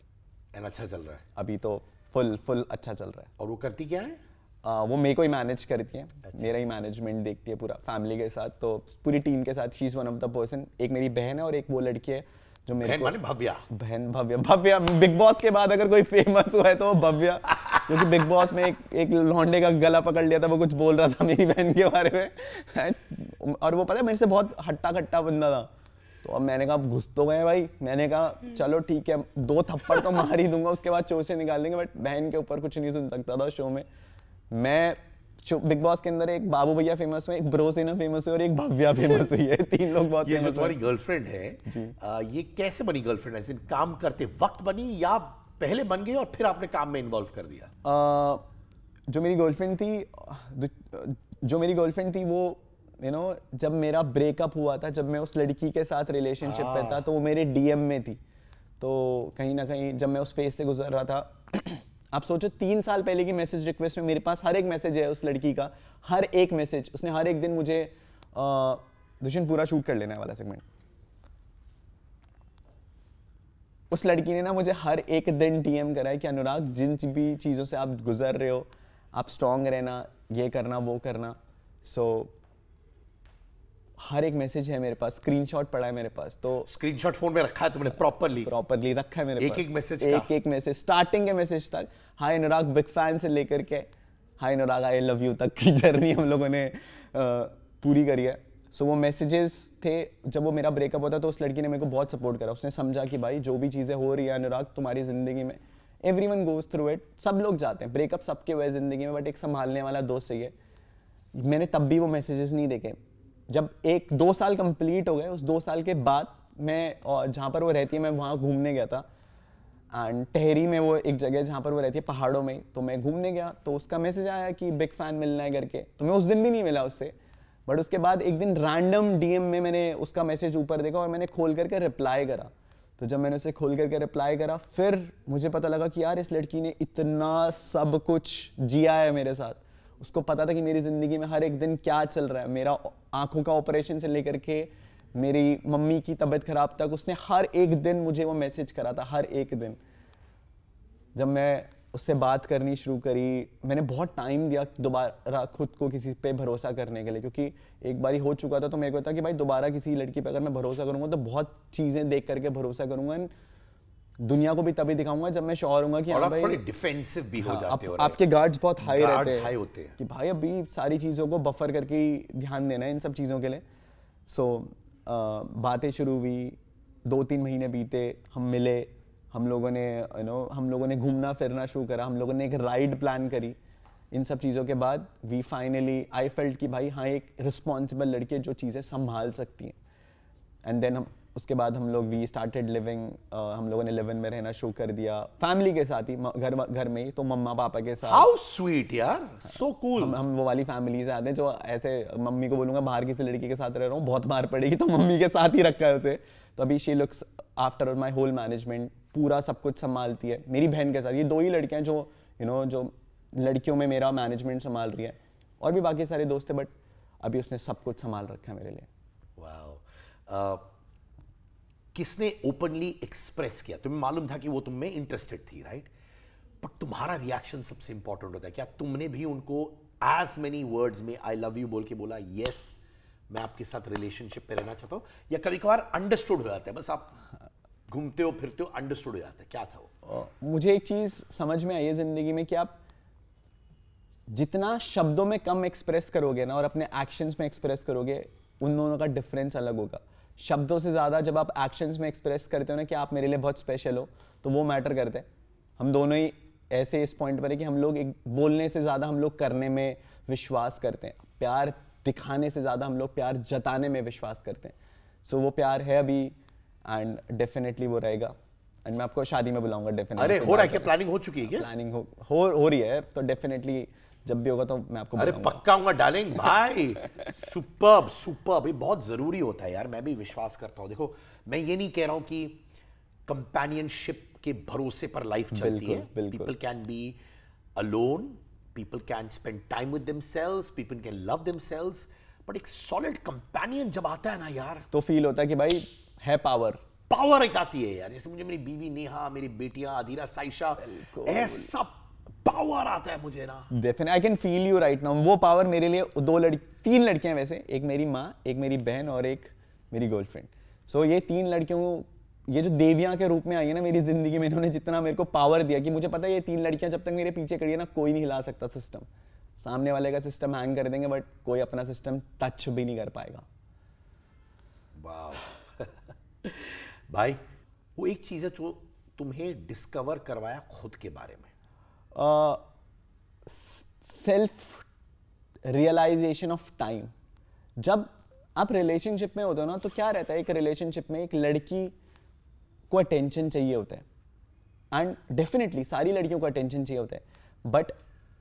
and अच्छा चल रहा है अभी तो फुल फुल अच्छा चल रहा है और वो करती क्या है आ, वो मेरे को ही मैनेज करती है अच्छा। मेरा ही मैनेजमेंट देखती है पूरा फैमिली के साथ तो पूरी टीम के साथ she is one of the person एक मेरी बहन है और एक वो लड़की है जो मेरे बहन भव्या बहन भव्या भव्या बिग बॉस के बाद अगर कोई फेमस हुआ है तो वो भव्या क्योंकि बिग बॉस में एक एक लौंडे का गला पकड़ लिया था वो कुछ बोल रहा था मेरी बहन के बारे में और वो पता है मेरे से बहुत हट्टा खट्टा बंदा था तो अब मैंने कहा घुस तो गए भाई मैंने कहा चलो ठीक है दो थप्पड़ तो मार ही दूंगा उसके बाद चोर से निकाल देंगे बट बहन के ऊपर कुछ नहीं सुन सकता था शो में मैं बिग बॉस के अंदर एक बाबू भैया फेमस हुए एक ब्रोसेना फेमस हुई और एक भव्या फेमस हुई है तीन लोग बहुत ये फेमस हमारी गर्लफ्रेंड है आ, ये कैसे बनी गर्लफ्रेंड ऐसे काम करते वक्त बनी या पहले बन गई और फिर आपने काम में इन्वॉल्व कर दिया आ, जो मेरी गर्लफ्रेंड थी जो मेरी गर्लफ्रेंड थी वो यू नो जब मेरा ब्रेकअप हुआ था जब मैं उस लड़की के साथ रिलेशनशिप में हाँ। था तो वो मेरे डीएम में थी तो कहीं ना कहीं जब मैं उस फेज से गुजर रहा था आप सोचो तीन साल पहले की मैसेज रिक्वेस्ट में मेरे पास हर एक मैसेज है उस लड़की का हर एक मैसेज उसने हर एक दिन मुझे दुष्यंत पूरा शूट कर लेना है वाला सेगमेंट उस लड़की ने ना मुझे हर एक दिन डीएम करा है कि अनुराग जिन भी चीज़ों से आप गुजर रहे हो आप स्ट्रांग रहना ये करना वो करना सो so, हर एक मैसेज है मेरे पास स्क्रीनशॉट पड़ा है मेरे पास तो स्क्रीनशॉट फोन में रखा है तुमने प्रॉपरली प्रॉपरली रखा है मेरे एक पास एक एक मैसेज एक एक मैसेज स्टार्टिंग के मैसेज तक हाय अनुराग बिग फैन से लेकर के हाय अनुराग आई लव यू तक की जर्नी हम लोगों ने पूरी करी है सो so, वो मैसेजेस थे जब वो मेरा ब्रेकअप होता तो उस लड़की ने मेरे को बहुत सपोर्ट करा उसने समझा कि भाई जो भी चीज़ें हो रही है अनुराग तुम्हारी ज़िंदगी में everyone goes through it सब लोग जाते हैं ब्रेकअप सबके हुए ज़िंदगी में बट एक संभालने वाला दोस्त चाहिए मैंने तब भी वो मैसेजेस नहीं देखे जब एक दो साल कंप्लीट हो गए उस दो साल के बाद मैं जहाँ पर वो रहती है मैं वहाँ घूमने गया था एंड टहरी में वो एक जगह जहाँ पर वो रहती है पहाड़ों में तो मैं घूमने गया तो उसका मैसेज आया कि बिग फैन मिलना है करके तो मैं उस दिन भी नहीं मिला उससे बट उसके बाद एक दिन रैंडम डीएम में मैंने उसका मैसेज ऊपर देखा और मैंने खोल करके रिप्लाई करा तो जब मैंने उसे खोल करके रिप्लाई करा फिर मुझे पता लगा कि यार इस लड़की ने इतना सब कुछ जिया है मेरे साथ उसको पता था कि मेरी ज़िंदगी में हर एक दिन क्या चल रहा है मेरा आंखों का ऑपरेशन से लेकर के मेरी मम्मी की तबीयत ख़राब तक उसने हर एक दिन मुझे वो मैसेज करा था हर एक दिन जब मैं उससे बात करनी शुरू करी मैंने बहुत टाइम दिया दोबारा खुद को किसी पे भरोसा करने के लिए क्योंकि एक बार ही हो चुका था तो मेरे को था कि भाई दोबारा किसी लड़की पे अगर मैं भरोसा करूँगा तो बहुत चीज़ें देख करके भरोसा करूँगा एंड दुनिया को भी तभी दिखाऊंगा जब मैं श्योर हूँ कि और हाँ भाई थोड़े डिफेंसिव भी हो हाँ, जाते आप, हो आपके गार्ड्स बहुत हाई रहते हैं हाई होते हैं कि भाई अभी सारी चीज़ों को बफर करके ध्यान देना है इन सब चीज़ों के लिए सो so, बातें शुरू हुई दो तीन महीने बीते हम मिले हम लोगों ने यू you नो know, हम लोगों ने घूमना फिरना शुरू करा हम लोगों ने एक राइड प्लान करी इन सब चीज़ों के बाद वी फाइनली आई फेल्ट कि भाई हाँ एक रिस्पॉन्सिबल लड़की जो चीज़ें संभाल सकती हैं एंड देन हम उसके बाद हम लोग वी स्टार्टेड लिविंग हम लोगों ने लिवन में रहना शुरू कर दिया फैमिली के साथ ही घर घर में ही तो मम्मा पापा के साथ हाउ स्वीट यार सो so कूल cool. हम, हम वो वाली फैमिली से आते हैं जो ऐसे मम्मी को बोलूंगा बाहर किसी लड़की के साथ रह रहा हूँ बहुत मार पड़ेगी तो मम्मी के साथ ही रखा है उसे तो अभी she looks after my whole management पूरा सब कुछ संभालती है मेरी बहन के साथ ये दो ही लड़कियाँ जो यू नो जो लड़कियों में मेरा मैनेजमेंट संभाल रही है और भी बाकी सारे दोस्त हैं बट अभी उसने सब कुछ संभाल रखा है मेरे लिए wow. uh... किसने ओपनली एक्सप्रेस किया तुम्हें मालूम था कि वो तुम में इंटरेस्टेड थी राइट बट तुम्हारा रिएक्शन सबसे इंपॉर्टेंट होता है क्या तुमने भी उनको एज मेनी वर्ड्स में आई लव यू बोल के बोला यस yes, मैं आपके साथ रिलेशनशिप पे रहना चाहता हूँ या कभी कभार अंडरस्टूड हो जाता है बस आप घूमते हो फिरते हो अंडरस्टूड हो जाता है क्या था वो मुझे एक चीज समझ में आई है जिंदगी में कि आप जितना शब्दों में कम एक्सप्रेस करोगे ना और अपने एक्शंस में एक्सप्रेस करोगे उन दोनों का डिफरेंस अलग होगा शब्दों से ज़्यादा जब आप एक्शंस में एक्सप्रेस करते हो ना कि आप मेरे लिए बहुत स्पेशल हो तो वो मैटर करते हैं हम दोनों ही ऐसे इस पॉइंट पर है कि हम लोग एक बोलने से ज़्यादा हम लोग करने में विश्वास करते हैं प्यार दिखाने से ज़्यादा हम लोग प्यार जताने में विश्वास करते हैं सो so, वो प्यार है अभी एंड डेफिनेटली वो रहेगा एंड मैं आपको शादी में बुलाऊंगा डेफिनेटली अरे हो रहा है क्या प्लानिंग तो- हो चुकी है क्या प्लानिंग हो हो, हो रही है तो डेफिनेटली जब भी होगा तो मैं आपको अरे पक्का हूँ डार्लिंग भाई सुपर सुपर ये बहुत ज़रूरी होता है यार मैं भी विश्वास करता हूँ देखो मैं ये नहीं कह रहा हूँ कि कंपेनियनशिप के भरोसे पर लाइफ चलती है people can be alone people can spend time with themselves people can love themselves but एक सॉलिड कंपेनियन जब आता है ना यार तो फील होता है कि भाई है पावर पावर एक आती है यार जैसे मुझे मेरी बीवी नेहा मेरी बेटियां आदिरा साइशा ऐसा पावर आता है मुझे ना definite I can feel you right now वो पावर मेरे लिए दो लड़की तीन लड़कियां वैसे एक मेरी माँ एक मेरी बहन और एक मेरी गर्लफ्रेंड सो so, ये तीन लड़कियों ये जो देवियां के रूप में आई है ना मेरी जिंदगी में इन्होंने जितना मेरे को पावर दिया कि मुझे पता है ये तीन लड़कियां जब तक मेरे पीछे खड़ी है ना कोई नहीं हिला सकता सिस्टम सामने वाले का सिस्टम हैंग कर देंगे बट कोई अपना सिस्टम टच भी नहीं कर पाएगा भाई वो एक चीज़ है जो तुम्हें डिस्कवर करवाया खुद के बारे में सेल्फ रियलाइजेशन ऑफ टाइम जब आप रिलेशनशिप में होते हो ना तो क्या रहता है एक रिलेशनशिप में एक लड़की को अटेंशन चाहिए होता है एंड डेफिनेटली सारी लड़कियों को अटेंशन चाहिए होता है बट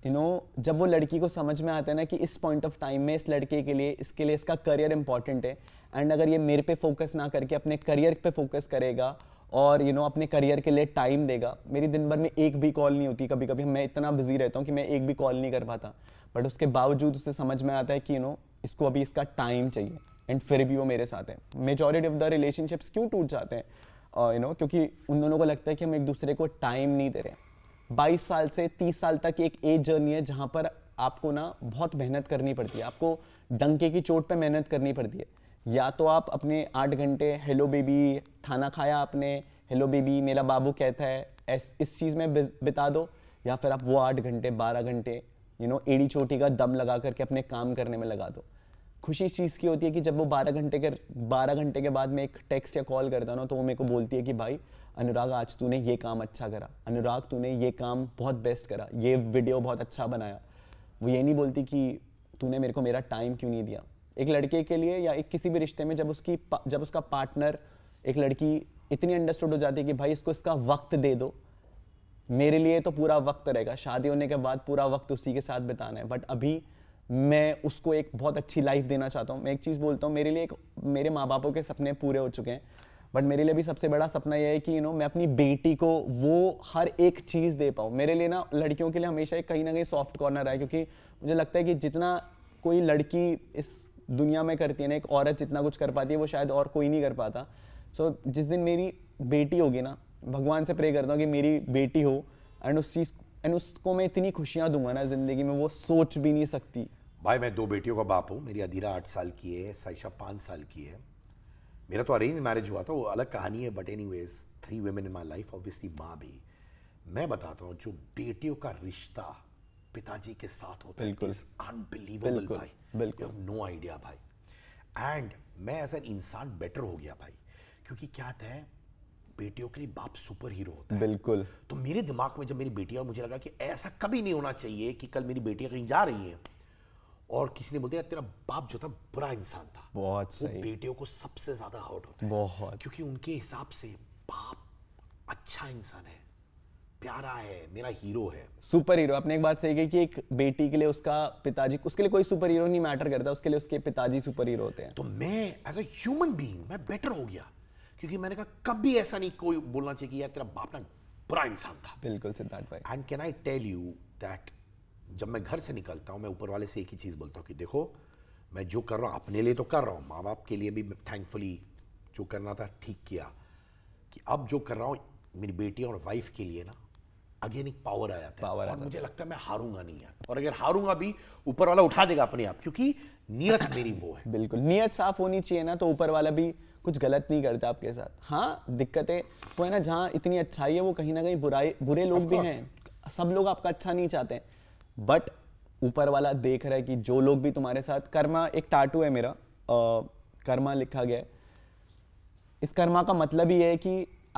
यू नो जब वो लड़की को समझ में आता है ना कि इस पॉइंट ऑफ टाइम में इस लड़के के लिए इसके लिए इसका करियर इंपॉर्टेंट है एंड अगर ये मेरे पे फोकस ना करके अपने करियर पे फोकस करेगा और यू you नो know, अपने करियर के लिए टाइम देगा मेरी दिन भर में एक भी कॉल नहीं होती कभी कभी मैं इतना बिजी रहता हूँ कि मैं एक भी कॉल नहीं कर पाता बट उसके बावजूद उसे समझ में आता है कि यू you नो know, इसको अभी इसका टाइम चाहिए एंड फिर भी वो मेरे साथ है मेजोरिटी ऑफ द रिलेशनशिप्स क्यों टूट जाते हैं you uh, know you know, क्योंकि उन दोनों को लगता है कि हम एक दूसरे को टाइम नहीं दे रहे बाईस साल से तीस साल तक एक एज जर्नी है जहाँ पर आपको ना बहुत मेहनत करनी पड़ती है आपको डंके की चोट पर मेहनत करनी पड़ती है या तो आप अपने आठ घंटे हेलो बेबी खाना खाया आपने हेलो बेबी मेरा बाबू कहता है इस, इस चीज़ में बिता दो या फिर आप वो आठ घंटे बारह घंटे यू नो एड़ी चोटी का दम लगा करके अपने काम करने में लगा दो खुशी इस चीज़ की होती है कि जब वो बारह घंटे के बारह घंटे के बाद मैं एक टेक्स्ट या कॉल करता हूँ ना तो वो मेरे को बोलती है कि भाई अनुराग आज तूने ये काम अच्छा करा अनुराग तूने ये काम बहुत बेस्ट करा ये वीडियो बहुत अच्छा बनाया वो ये नहीं बोलती कि तूने मेरे को मेरा टाइम क्यों नहीं दिया एक लड़के के लिए या एक किसी भी रिश्ते में जब उसकी जब उसका पार्टनर एक लड़की इतनी अंडरस्टूड हो जाती है कि भाई इसको इसका वक्त दे दो मेरे लिए तो पूरा वक्त रहेगा शादी होने के बाद पूरा वक्त उसी के साथ बिताना है बट अभी मैं उसको एक बहुत अच्छी लाइफ देना चाहता हूँ मैं एक चीज़ बोलता हूँ मेरे लिए एक मेरे माँ बापों के सपने पूरे हो चुके हैं बट मेरे लिए भी सबसे बड़ा सपना यह है कि यू नो मैं अपनी बेटी को वो हर एक चीज़ दे पाऊँ मेरे लिए ना लड़कियों के लिए हमेशा एक कहीं ना कहीं सॉफ्ट कॉर्नर है क्योंकि मुझे लगता है कि जितना कोई लड़की इस दुनिया में करती है ना एक औरत जितना कुछ कर पाती है वो शायद और कोई नहीं कर पाता सो so, जिस दिन मेरी बेटी होगी ना भगवान से प्रे करता हूँ कि मेरी बेटी हो एंड उस चीज़ एंड उसको मैं इतनी खुशियाँ दूंगा ना ज़िंदगी में वो सोच भी नहीं सकती भाई मैं दो बेटियों का बाप हूँ मेरी अधीरा आठ साल की है साइशा पाँच साल की है मेरा तो अरेंज मैरिज हुआ था वो अलग कहानी है but anyways three women in my life obviously माँ भी मैं बताता हूँ जो बेटियों का रिश्ता पिताजी के साथ होता बिल्कुल अनबिलीवेबल भाई बिल्कुल नो आइडिया भाई एंड मैं एज एन इंसान बेटर हो गया भाई क्योंकि क्या है बेटियों के लिए बाप सुपर हीरो होता है बिल्कुल तो मेरे दिमाग में जब मेरी बेटी और मुझे लगा कि ऐसा कभी नहीं होना चाहिए कि कल मेरी बेटियां कहीं जा रही हैं और किसी ने बोल दिया तेरा बाप जो था बुरा इंसान था बहुत सही बेटियों को सबसे ज्यादा हर्ट होता है बहुत क्योंकि उनके हिसाब से बाप अच्छा इंसान है प्यारा है मेरा हीरो है सुपर हीरो आपने एक बात सही कही कि एक बेटी के लिए उसका पिताजी उसके लिए कोई सुपर हीरो नहीं मैटर करता उसके लिए उसके पिताजी सुपर हीरो होते हैं तो मैं एज अ ह्यूमन बीइंग मैं बेटर हो गया क्योंकि मैंने कहा कभी ऐसा नहीं कोई बोलना चाहिए कि यार तेरा बाप ना बुरा इंसान था बिल्कुल सिद्धार्थ भाई and can I tell you that जब मैं घर से निकलता हूँ मैं ऊपर वाले से एक ही चीज़ बोलता हूँ कि देखो मैं जो कर रहा हूँ अपने लिए तो कर रहा हूँ माँ बाप के लिए भी थैंकफुली जो करना था ठीक किया कि अब जो कर रहा हूँ मेरी बेटी और वाइफ के लिए ना अगेन एक पावर आ जाता है पावर और मुझे लगता है मैं हारूंगा नहीं यार और अगर हारूंगा भी ऊपर वाला उठा देगा अपने आप क्योंकि नियत मेरी वो है बिल्कुल नियत साफ होनी चाहिए ना तो ऊपर वाला भी कुछ गलत नहीं करता आपके साथ हाँ दिक्कतें वो तो है ना जहाँ इतनी अच्छाई है वो कहीं ना कहीं बुराई बुरे लोग भी हैं सब लोग आपका अच्छा नहीं चाहते बट ऊपर वाला देख रहा है कि जो लोग भी तुम्हारे साथ कर्मा एक टाटू है मेरा आ, कर्मा लिखा गया है इस कर्मा का मतलब ही है कि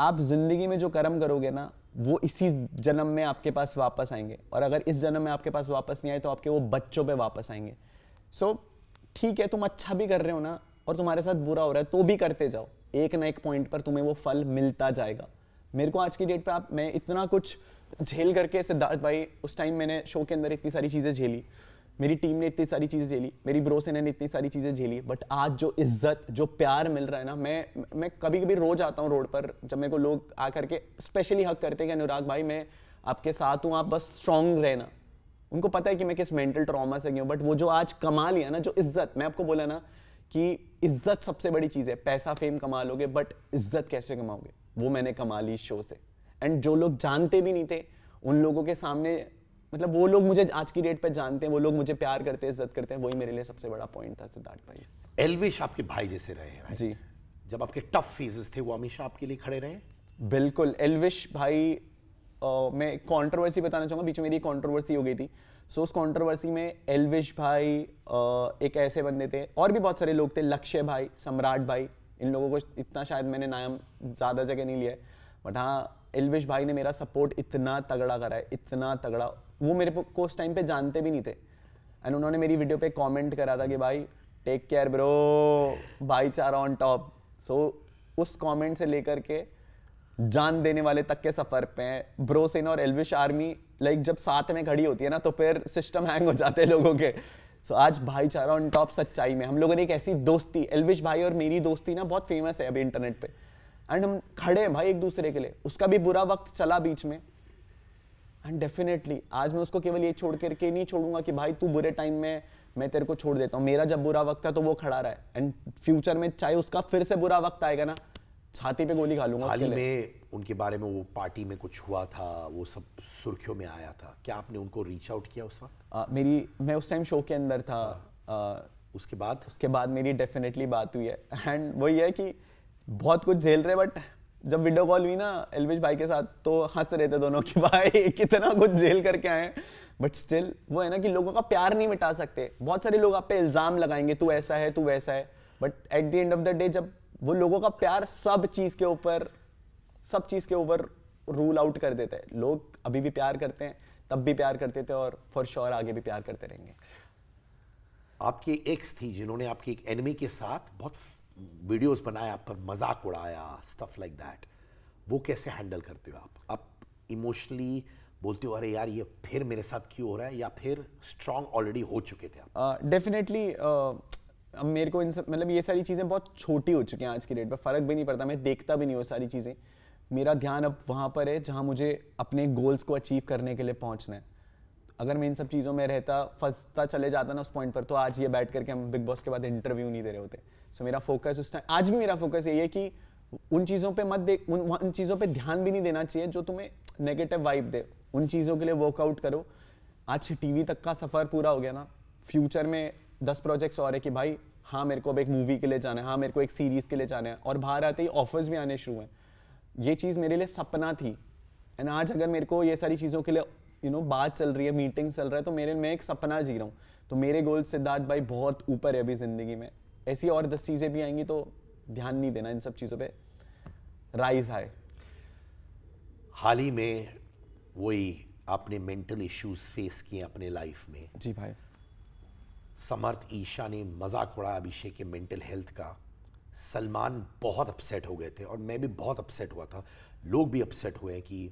आप जिंदगी में जो कर्म करोगे ना वो इसी जन्म में आपके पास वापस आएंगे और अगर इस जन्म में आपके पास वापस नहीं आए तो आपके वो बच्चों पे वापस आएंगे सो so, ठीक है तुम अच्छा भी कर रहे हो ना और तुम्हारे साथ बुरा हो रहा है तो भी करते जाओ एक ना एक पॉइंट पर तुम्हें वो फल मिलता जाएगा मेरे को आज की डेट पर आप मैं इतना कुछ झेल करके सिद्धार्थ भाई उस टाइम मैंने शो के अंदर इतनी सारी चीज़ें झेली मेरी टीम ने इतनी सारी चीज़ें झेली मेरी भरोसे ने इतनी सारी चीज़ें झेली बट आज जो इज्जत जो प्यार मिल रहा है ना मैं मैं कभी कभी रोज आता हूँ रोड पर जब मेरे को लोग आ करके स्पेशली हक करते हैं कि अनुराग भाई मैं आपके साथ हूँ आप बस स्ट्रांग रहना उनको पता है कि मैं किस मेंटल ट्रॉमा से गई हूँ बट वो जो आज कमा लिया ना जो इज्जत मैं आपको बोला ना कि इज्जत सबसे बड़ी चीज़ है पैसा फेम कमा लोगे बट इज्जत कैसे कमाओगे वो मैंने कमा ली शो से एंड जो लोग जानते भी नहीं थे उन लोगों के सामने मतलब वो लोग मुझे आज की डेट पे जानते हैं वो लोग मुझे प्यार करते हैं इज्जत करते हैं वही मेरे लिए सबसे बड़ा पॉइंट था सिद्धार्थ भाई एलविश आपके भाई जैसे रहे हैं जी जब आपके टफ फेजेस थे वो हमेशा आपके लिए खड़े रहे बिल्कुल एलविश भाई आ, मैं कॉन्ट्रोवर्सी बताना चाहूँगा बीच में मेरी कॉन्ट्रोवर्सी हो गई थी सो उस कॉन्ट्रोवर्सी में एलविश भाई आ, एक ऐसे बंदे थे और भी बहुत सारे लोग थे लक्ष्य भाई सम्राट भाई इन लोगों को इतना शायद मैंने नाम ज़्यादा जगह नहीं लिया है बट हाँ एलविश भाई ने मेरा सपोर्ट इतना तगड़ा करा है इतना तगड़ा वो मेरे को उस टाइम पे जानते भी नहीं थे एंड उन्होंने मेरी वीडियो पे कमेंट करा था कि भाई टेक केयर ब्रो भाई चार ऑन टॉप सो उस कमेंट से लेकर के जान देने वाले तक के सफर पे हैं सेना और एलविश आर्मी लाइक जब साथ में खड़ी होती है ना तो फिर सिस्टम हैंग हो जाते हैं लोगों के सो so, आज भाईचारा ऑन टॉप सच्चाई में हम लोगों ने एक ऐसी दोस्ती एलविश भाई और मेरी दोस्ती ना बहुत फेमस है अभी इंटरनेट पे एंड हम खड़े हैं भाई एक दूसरे के लिए उसका भी बुरा वक्त चला बीच में एंड डेफिनेटली आज मैं उसको केवल ये छोड़ करके नहीं छोड़ूंगा कि भाई तू बुरे टाइम में मैं तेरे को छोड़ देता हूँ मेरा जब बुरा वक्त है तो वो खड़ा रहा है एंड फ्यूचर में चाहे उसका फिर से बुरा वक्त आएगा ना छाती पे गोली खा लूंगा उसके में उनके बारे में वो पार्टी में कुछ हुआ था वो सब सुर्खियों में आया था क्या आपने उनको रीच आउट किया उस वक्त आ, मेरी मैं उस टाइम शो के अंदर था हाँ। आ, उसके बाद उसके बाद मेरी डेफिनेटली बात हुई है एंड वही है कि बहुत कुछ झेल रहे बट जब वीडियो कॉल हुई ना एलविश भाई के साथ तो हंस रहे थे दोनों की भाई कितना कुछ जेल करके आए बट स्टिल वो है ना कि लोगों का प्यार नहीं मिटा सकते बहुत सारे लोग आप पे इल्ज़ाम लगाएंगे तू ऐसा है तू वैसा है but at the end of the day जब वो लोगों का प्यार सब चीज़ के ऊपर सब चीज़ के ऊपर रूल आउट कर देता है लोग अभी भी प्यार करते हैं तब भी प्यार करते थे और फॉर श्योर आगे भी प्यार करते रहेंगे आपकी एक्स थी जिन्होंने आपकी एक एनिमी के साथ बहुत वीडियोस बनाए आप पर मजाक उड़ाया स्टफ लाइक दैट वो कैसे हैंडल करते हो आप आप इमोशनली बोलते हो अरे यार ये फिर मेरे साथ क्यों हो रहा है या फिर स्ट्रांग ऑलरेडी हो चुके थे आप डेफिनेटली uh, अब मेरे को इन सब मतलब ये सारी चीज़ें बहुत छोटी हो चुकी हैं आज की डेट पर फ़र्क भी नहीं पड़ता मैं देखता भी नहीं हूँ सारी चीज़ें मेरा ध्यान अब वहाँ पर है जहाँ मुझे अपने गोल्स को अचीव करने के लिए पहुँचना है अगर मैं इन सब चीज़ों में रहता फंसता चले जाता ना उस पॉइंट पर तो आज ये बैठ करके हम बिग बॉस के बाद इंटरव्यू नहीं दे रहे होते सो मेरा फोकस उस टाइम आज भी मेरा फोकस यही है कि उन चीज़ों पे मत दे उन उन चीज़ों पे ध्यान भी नहीं देना चाहिए जो तुम्हें नेगेटिव वाइब दे उन चीज़ों के लिए वर्कआउट करो आज से टीवी तक का सफ़र पूरा हो गया ना फ्यूचर में दस प्रोजेक्ट्स और है कि भाई हाँ मेरे को अब एक मूवी के लिए जाना है हाँ मेरे को एक सीरीज़ के लिए जाना है और बाहर आते ही ऑफर्स भी आने शुरू हैं ये चीज़ मेरे लिए सपना थी एंड आज अगर मेरे को ये सारी चीज़ों के लिए यू नो बात चल रही है मीटिंग चल रहा है तो मेरे मैं एक सपना जी रहा हूँ तो मेरे गोल सिद्धार्थ भाई बहुत ऊपर है अभी ज़िंदगी में ऐसी और दस चीज़ें भी आएंगी तो ध्यान नहीं देना इन सब चीज़ों पे राइज आए हाल ही में वही आपने मेंटल इश्यूज फेस किए अपने लाइफ में जी भाई समर्थ ईशा ने मजाक उड़ाया अभिषेक के मेंटल हेल्थ का सलमान बहुत अपसेट हो गए थे और मैं भी बहुत अपसेट हुआ था लोग भी अपसेट हुए कि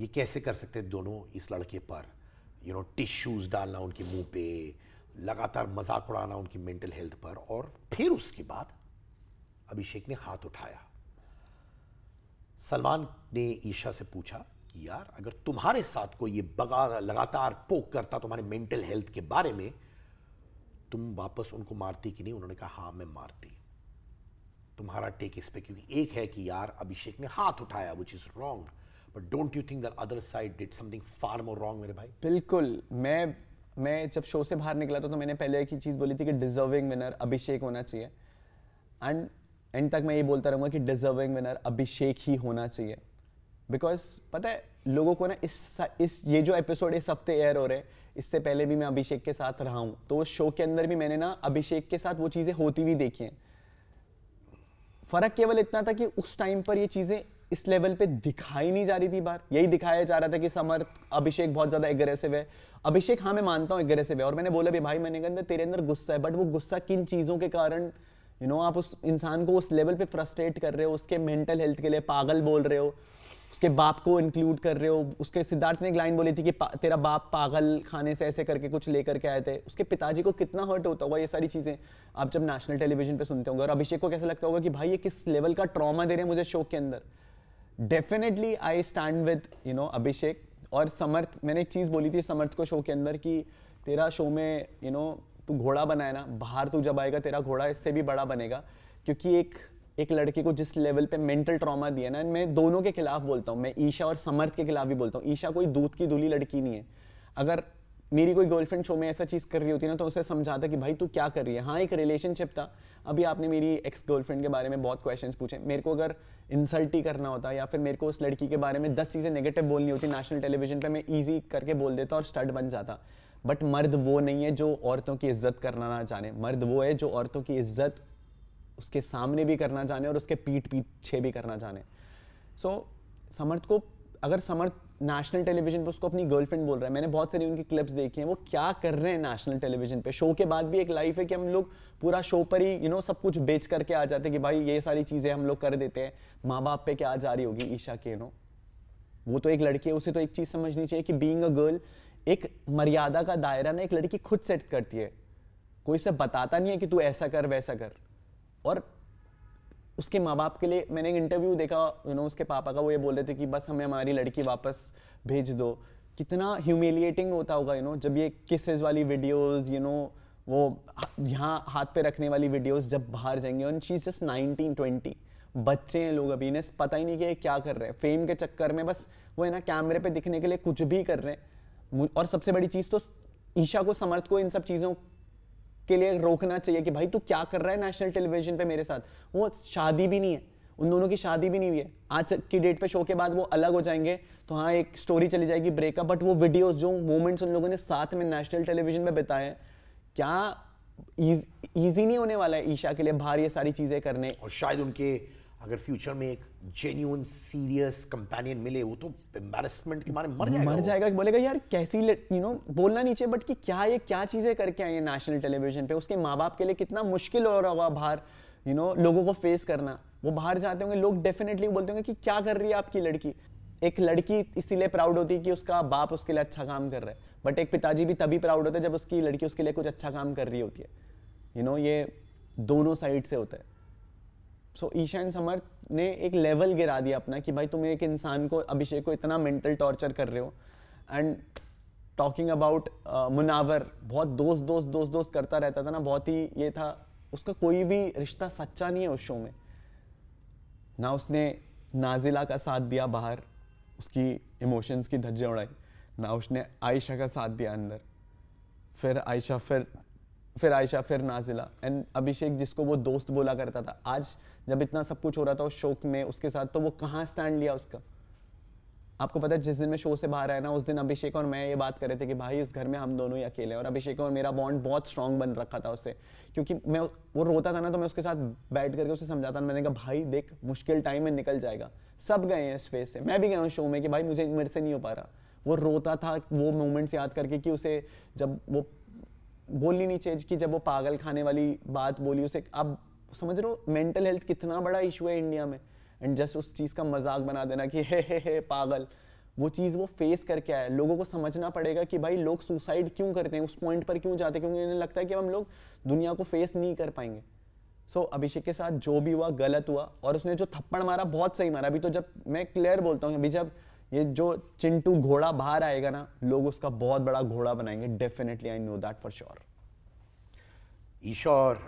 ये कैसे कर सकते दोनों इस लड़के पर यू नो टिश्यूज़ डालना उनके मुंह पे लगातार मजाक उड़ाना उनकी मेंटल हेल्थ पर और फिर उसके बाद अभिषेक ने हाथ उठाया सलमान ने ईशा से पूछा कि यार अगर तुम्हारे साथ कोई ये बगा लगातार पोक करता तुम्हारे मेंटल हेल्थ के बारे में तुम वापस उनको मारती कि नहीं उन्होंने कहा हाँ मैं मारती तुम्हारा टेक इस पे क्योंकि एक है कि यार अभिषेक ने हाथ उठाया which is wrong but don't you think that other side did something far more wrong मेरे भाई बिल्कुल मैं मैं जब शो से बाहर निकला था तो मैंने पहले एक ही चीज़ बोली थी कि डिजर्विंग विनर अभिषेक होना चाहिए एंड एंड तक मैं ये बोलता रहूँगा कि डिजर्विंग विनर अभिषेक ही होना चाहिए बिकॉज पता है लोगों को ना इस इस ये जो एपिसोड इस हफ्ते एयर हो रहे हैं इससे पहले भी मैं अभिषेक के साथ रहा हूँ तो उस शो के अंदर भी मैंने ना अभिषेक के साथ वो चीज़ें होती हुई देखी हैं फ़र्क केवल इतना था कि उस टाइम पर ये चीज़ें इस लेवल पे दिखाई नहीं जा रही थी बार यही दिखाया जा रहा था कि समर्थ अभिषेक बहुत ज्यादा एग्रेसिव है अभिषेक हाँ मैं मानता हूँ एग्रेसिव है और मैंने बोला भी भाई मैंने अंदर तेरे अंदर गुस्सा है बट वो गुस्सा किन चीज़ों के कारण यू नो आप उस इंसान को उस लेवल पे फ्रस्ट्रेट कर रहे हो उसके मेंटल हेल्थ के लिए पागल बोल रहे हो उसके बाप को इंक्लूड कर रहे हो उसके सिद्धार्थ ने एक लाइन बोली थी कि तेरा बाप पागल खाने से ऐसे करके कुछ लेकर के आए थे उसके पिताजी को कितना हर्ट होता होगा ये सारी चीज़ें आप जब नेशनल टेलीविजन पे सुनते होंगे और अभिषेक को कैसा लगता होगा कि भाई ये किस लेवल का ट्रॉमा दे रहे हैं मुझे शो के अंदर definitely I stand with you know Abhishek और समर्थ मैंने एक चीज़ बोली थी समर्थ को शो के अंदर कि तेरा शो में यू you नो know, तू घोड़ा बनाए ना बाहर तू जब आएगा तेरा घोड़ा इससे भी बड़ा बनेगा क्योंकि एक एक लड़के को जिस लेवल पे मेंटल ट्रॉमा दिया ना मैं दोनों के खिलाफ बोलता हूँ मैं ईशा और समर्थ के खिलाफ भी बोलता हूँ ईशा कोई दूध की धुली लड़की नहीं है अगर मेरी कोई गर्लफ्रेंड शो में ऐसा चीज़ कर रही होती ना तो उसे समझाता कि भाई तू क्या कर रही है हाँ एक रिलेशनशिप था अभी आपने मेरी एक्स गर्लफ्रेंड के बारे में बहुत क्वेश्चंस पूछे मेरे को अगर इंसल्ट ही करना होता या फिर मेरे को उस लड़की के बारे में दस चीज़ें नेगेटिव बोलनी होती नेशनल टेलीविजन पर मैं ईजी करके बोल देता और स्टड बन जाता बट मर्द वो नहीं है जो औरतों की इज्जत करना ना जाने मर्द वो है जो औरतों की इज्जत उसके सामने भी करना जाने और उसके पीठ पीछे भी करना जाने सो so, समर्थ को अगर समर्थ नेशनल टेलीविजन पे उसको अपनी गर्लफ्रेंड बोल रहा है मैंने बहुत सारी उनकी क्लिप्स देखी हैं वो क्या कर रहे हैं नेशनल टेलीविजन पे शो के बाद भी एक लाइफ है कि हम लोग पूरा शो पर ही यू you नो know, सब कुछ बेच करके आ जाते हैं कि भाई ये सारी चीज़ें हम लोग कर देते हैं माँ बाप पे क्या जा रही होगी ईशा के नो वो तो एक लड़की है उसे तो एक चीज़ समझनी चाहिए कि बींग अ गर्ल एक मर्यादा का दायरा ना एक लड़की खुद सेट करती है कोई से बताता नहीं है कि तू ऐसा कर वैसा कर और उसके माँ बाप के लिए मैंने एक इंटरव्यू देखा यू नो उसके पापा का वो ये बोल रहे थे कि बस हमें हमारी लड़की वापस भेज दो कितना ह्यूमिलिएटिंग होता होगा यू नो जब ये किसेज वाली वीडियोज़ यू नो वो यहाँ हाथ पे रखने वाली वीडियोज़ जब बाहर जाएंगे और चीज़ जस्ट नाइनटीन ट्वेंटी बच्चे हैं लोग अभी इन्हें पता ही नहीं कि क्या कर रहे हैं फेम के चक्कर में बस वो है ना कैमरे पे दिखने के लिए कुछ भी कर रहे हैं और सबसे बड़ी चीज़ तो ईशा को समर्थ को इन सब चीज़ों के लिए रोकना चाहिए कि भाई तू क्या कर रहा है नेशनल टेलीविजन पे मेरे साथ वो शादी भी नहीं है उन दोनों की शादी भी नहीं हुई है आज की डेट पे शो के बाद वो अलग हो जाएंगे तो हाँ एक स्टोरी चली जाएगी ब्रेकअप बट वो वीडियोस जो मोमेंट्स उन लोगों ने साथ में नेशनल टेलीविजन में बिताए क्या इजी नहीं होने वाला है ईशा के लिए बाहर ये सारी चीज़ें करने और शायद उनके अगर फ्यूचर में एक जेन्यून सीरियस कंपेनियन मिले वो तो एम्बेरसमेंट के मारे मर जाएगा मर जाएगा कि बोलेगा यार कैसी यू नो बोलना नीचे बट कि क्या ये क्या चीज़ें करके आई है नेशनल टेलीविजन पे उसके माँ बाप के लिए कितना मुश्किल हो रहा हुआ बाहर यू नो लोगों को फेस करना वो बाहर जाते होंगे लोग डेफिनेटली बोलते होंगे कि क्या कर रही है आपकी लड़की एक लड़की इसीलिए प्राउड होती है कि उसका बाप उसके लिए अच्छा काम कर रहा है बट एक पिताजी भी तभी प्राउड होता है जब उसकी लड़की उसके लिए कुछ अच्छा काम कर रही होती है यू you नो know, ये दोनों साइड से होता है सो ईशान समर्थ ने एक लेवल गिरा दिया अपना कि भाई तुम एक इंसान को अभिषेक को इतना मेंटल टॉर्चर कर रहे हो एंड टॉकिंग अबाउट मुनावर बहुत दोस्त दोस्त दोस्त दोस्त करता रहता था ना बहुत ही ये था उसका कोई भी रिश्ता सच्चा नहीं है उस शो में ना उसने नाजिला का साथ दिया बाहर उसकी इमोशंस की धज्जे उड़ाई ना उसने आयशा का साथ दिया अंदर फिर आयशा फिर फिर आयशा फिर नाजिला एंड अभिषेक जिसको वो दोस्त बोला करता था आज जब इतना सब कुछ हो रहा था उस शोक में उसके साथ तो वो कहाँ स्टैंड लिया उसका आपको पता है जिस दिन मैं शो से बाहर आया ना उस दिन अभिषेक और मैं ये बात कर रहे थे कि भाई इस घर में हम दोनों ही अकेले हैं और अभिषेक और मेरा बॉन्ड बहुत स्ट्रांग बन रखा था उससे क्योंकि मैं वो रोता था ना तो मैं उसके साथ बैठ करके उसे समझाता था मैंने कहा भाई देख मुश्किल टाइम में निकल जाएगा सब गए हैं इस फेज से मैं भी गया हूँ शो में कि भाई मुझे मेरे से नहीं हो पा रहा वो रोता था वो मोमेंट्स याद करके कि उसे जब वो बोली नहीं चेज की जब वो पागल खाने वाली बात बोली उसे अब समझ रहे हो मेंटल हेल्थ कितना बड़ा इशू है इंडिया में एंड जस्ट उस चीज़ का मजाक बना देना कि हे हे हे पागल वो चीज़ वो फेस करके आया लोगों को समझना पड़ेगा कि भाई लोग सुसाइड क्यों करते हैं उस पॉइंट पर क्यों जाते हैं क्योंकि इन्हें लगता है कि हम लोग दुनिया को फेस नहीं कर पाएंगे सो so, अभिषेक के साथ जो भी हुआ गलत हुआ और उसने जो थप्पड़ मारा बहुत सही मारा अभी तो जब मैं क्लियर बोलता हूँ अभी जब ये जो चिंटू घोड़ा बाहर आएगा ना लोग उसका बहुत बड़ा घोड़ा बनाएंगे definitely I know that for sure ईशोर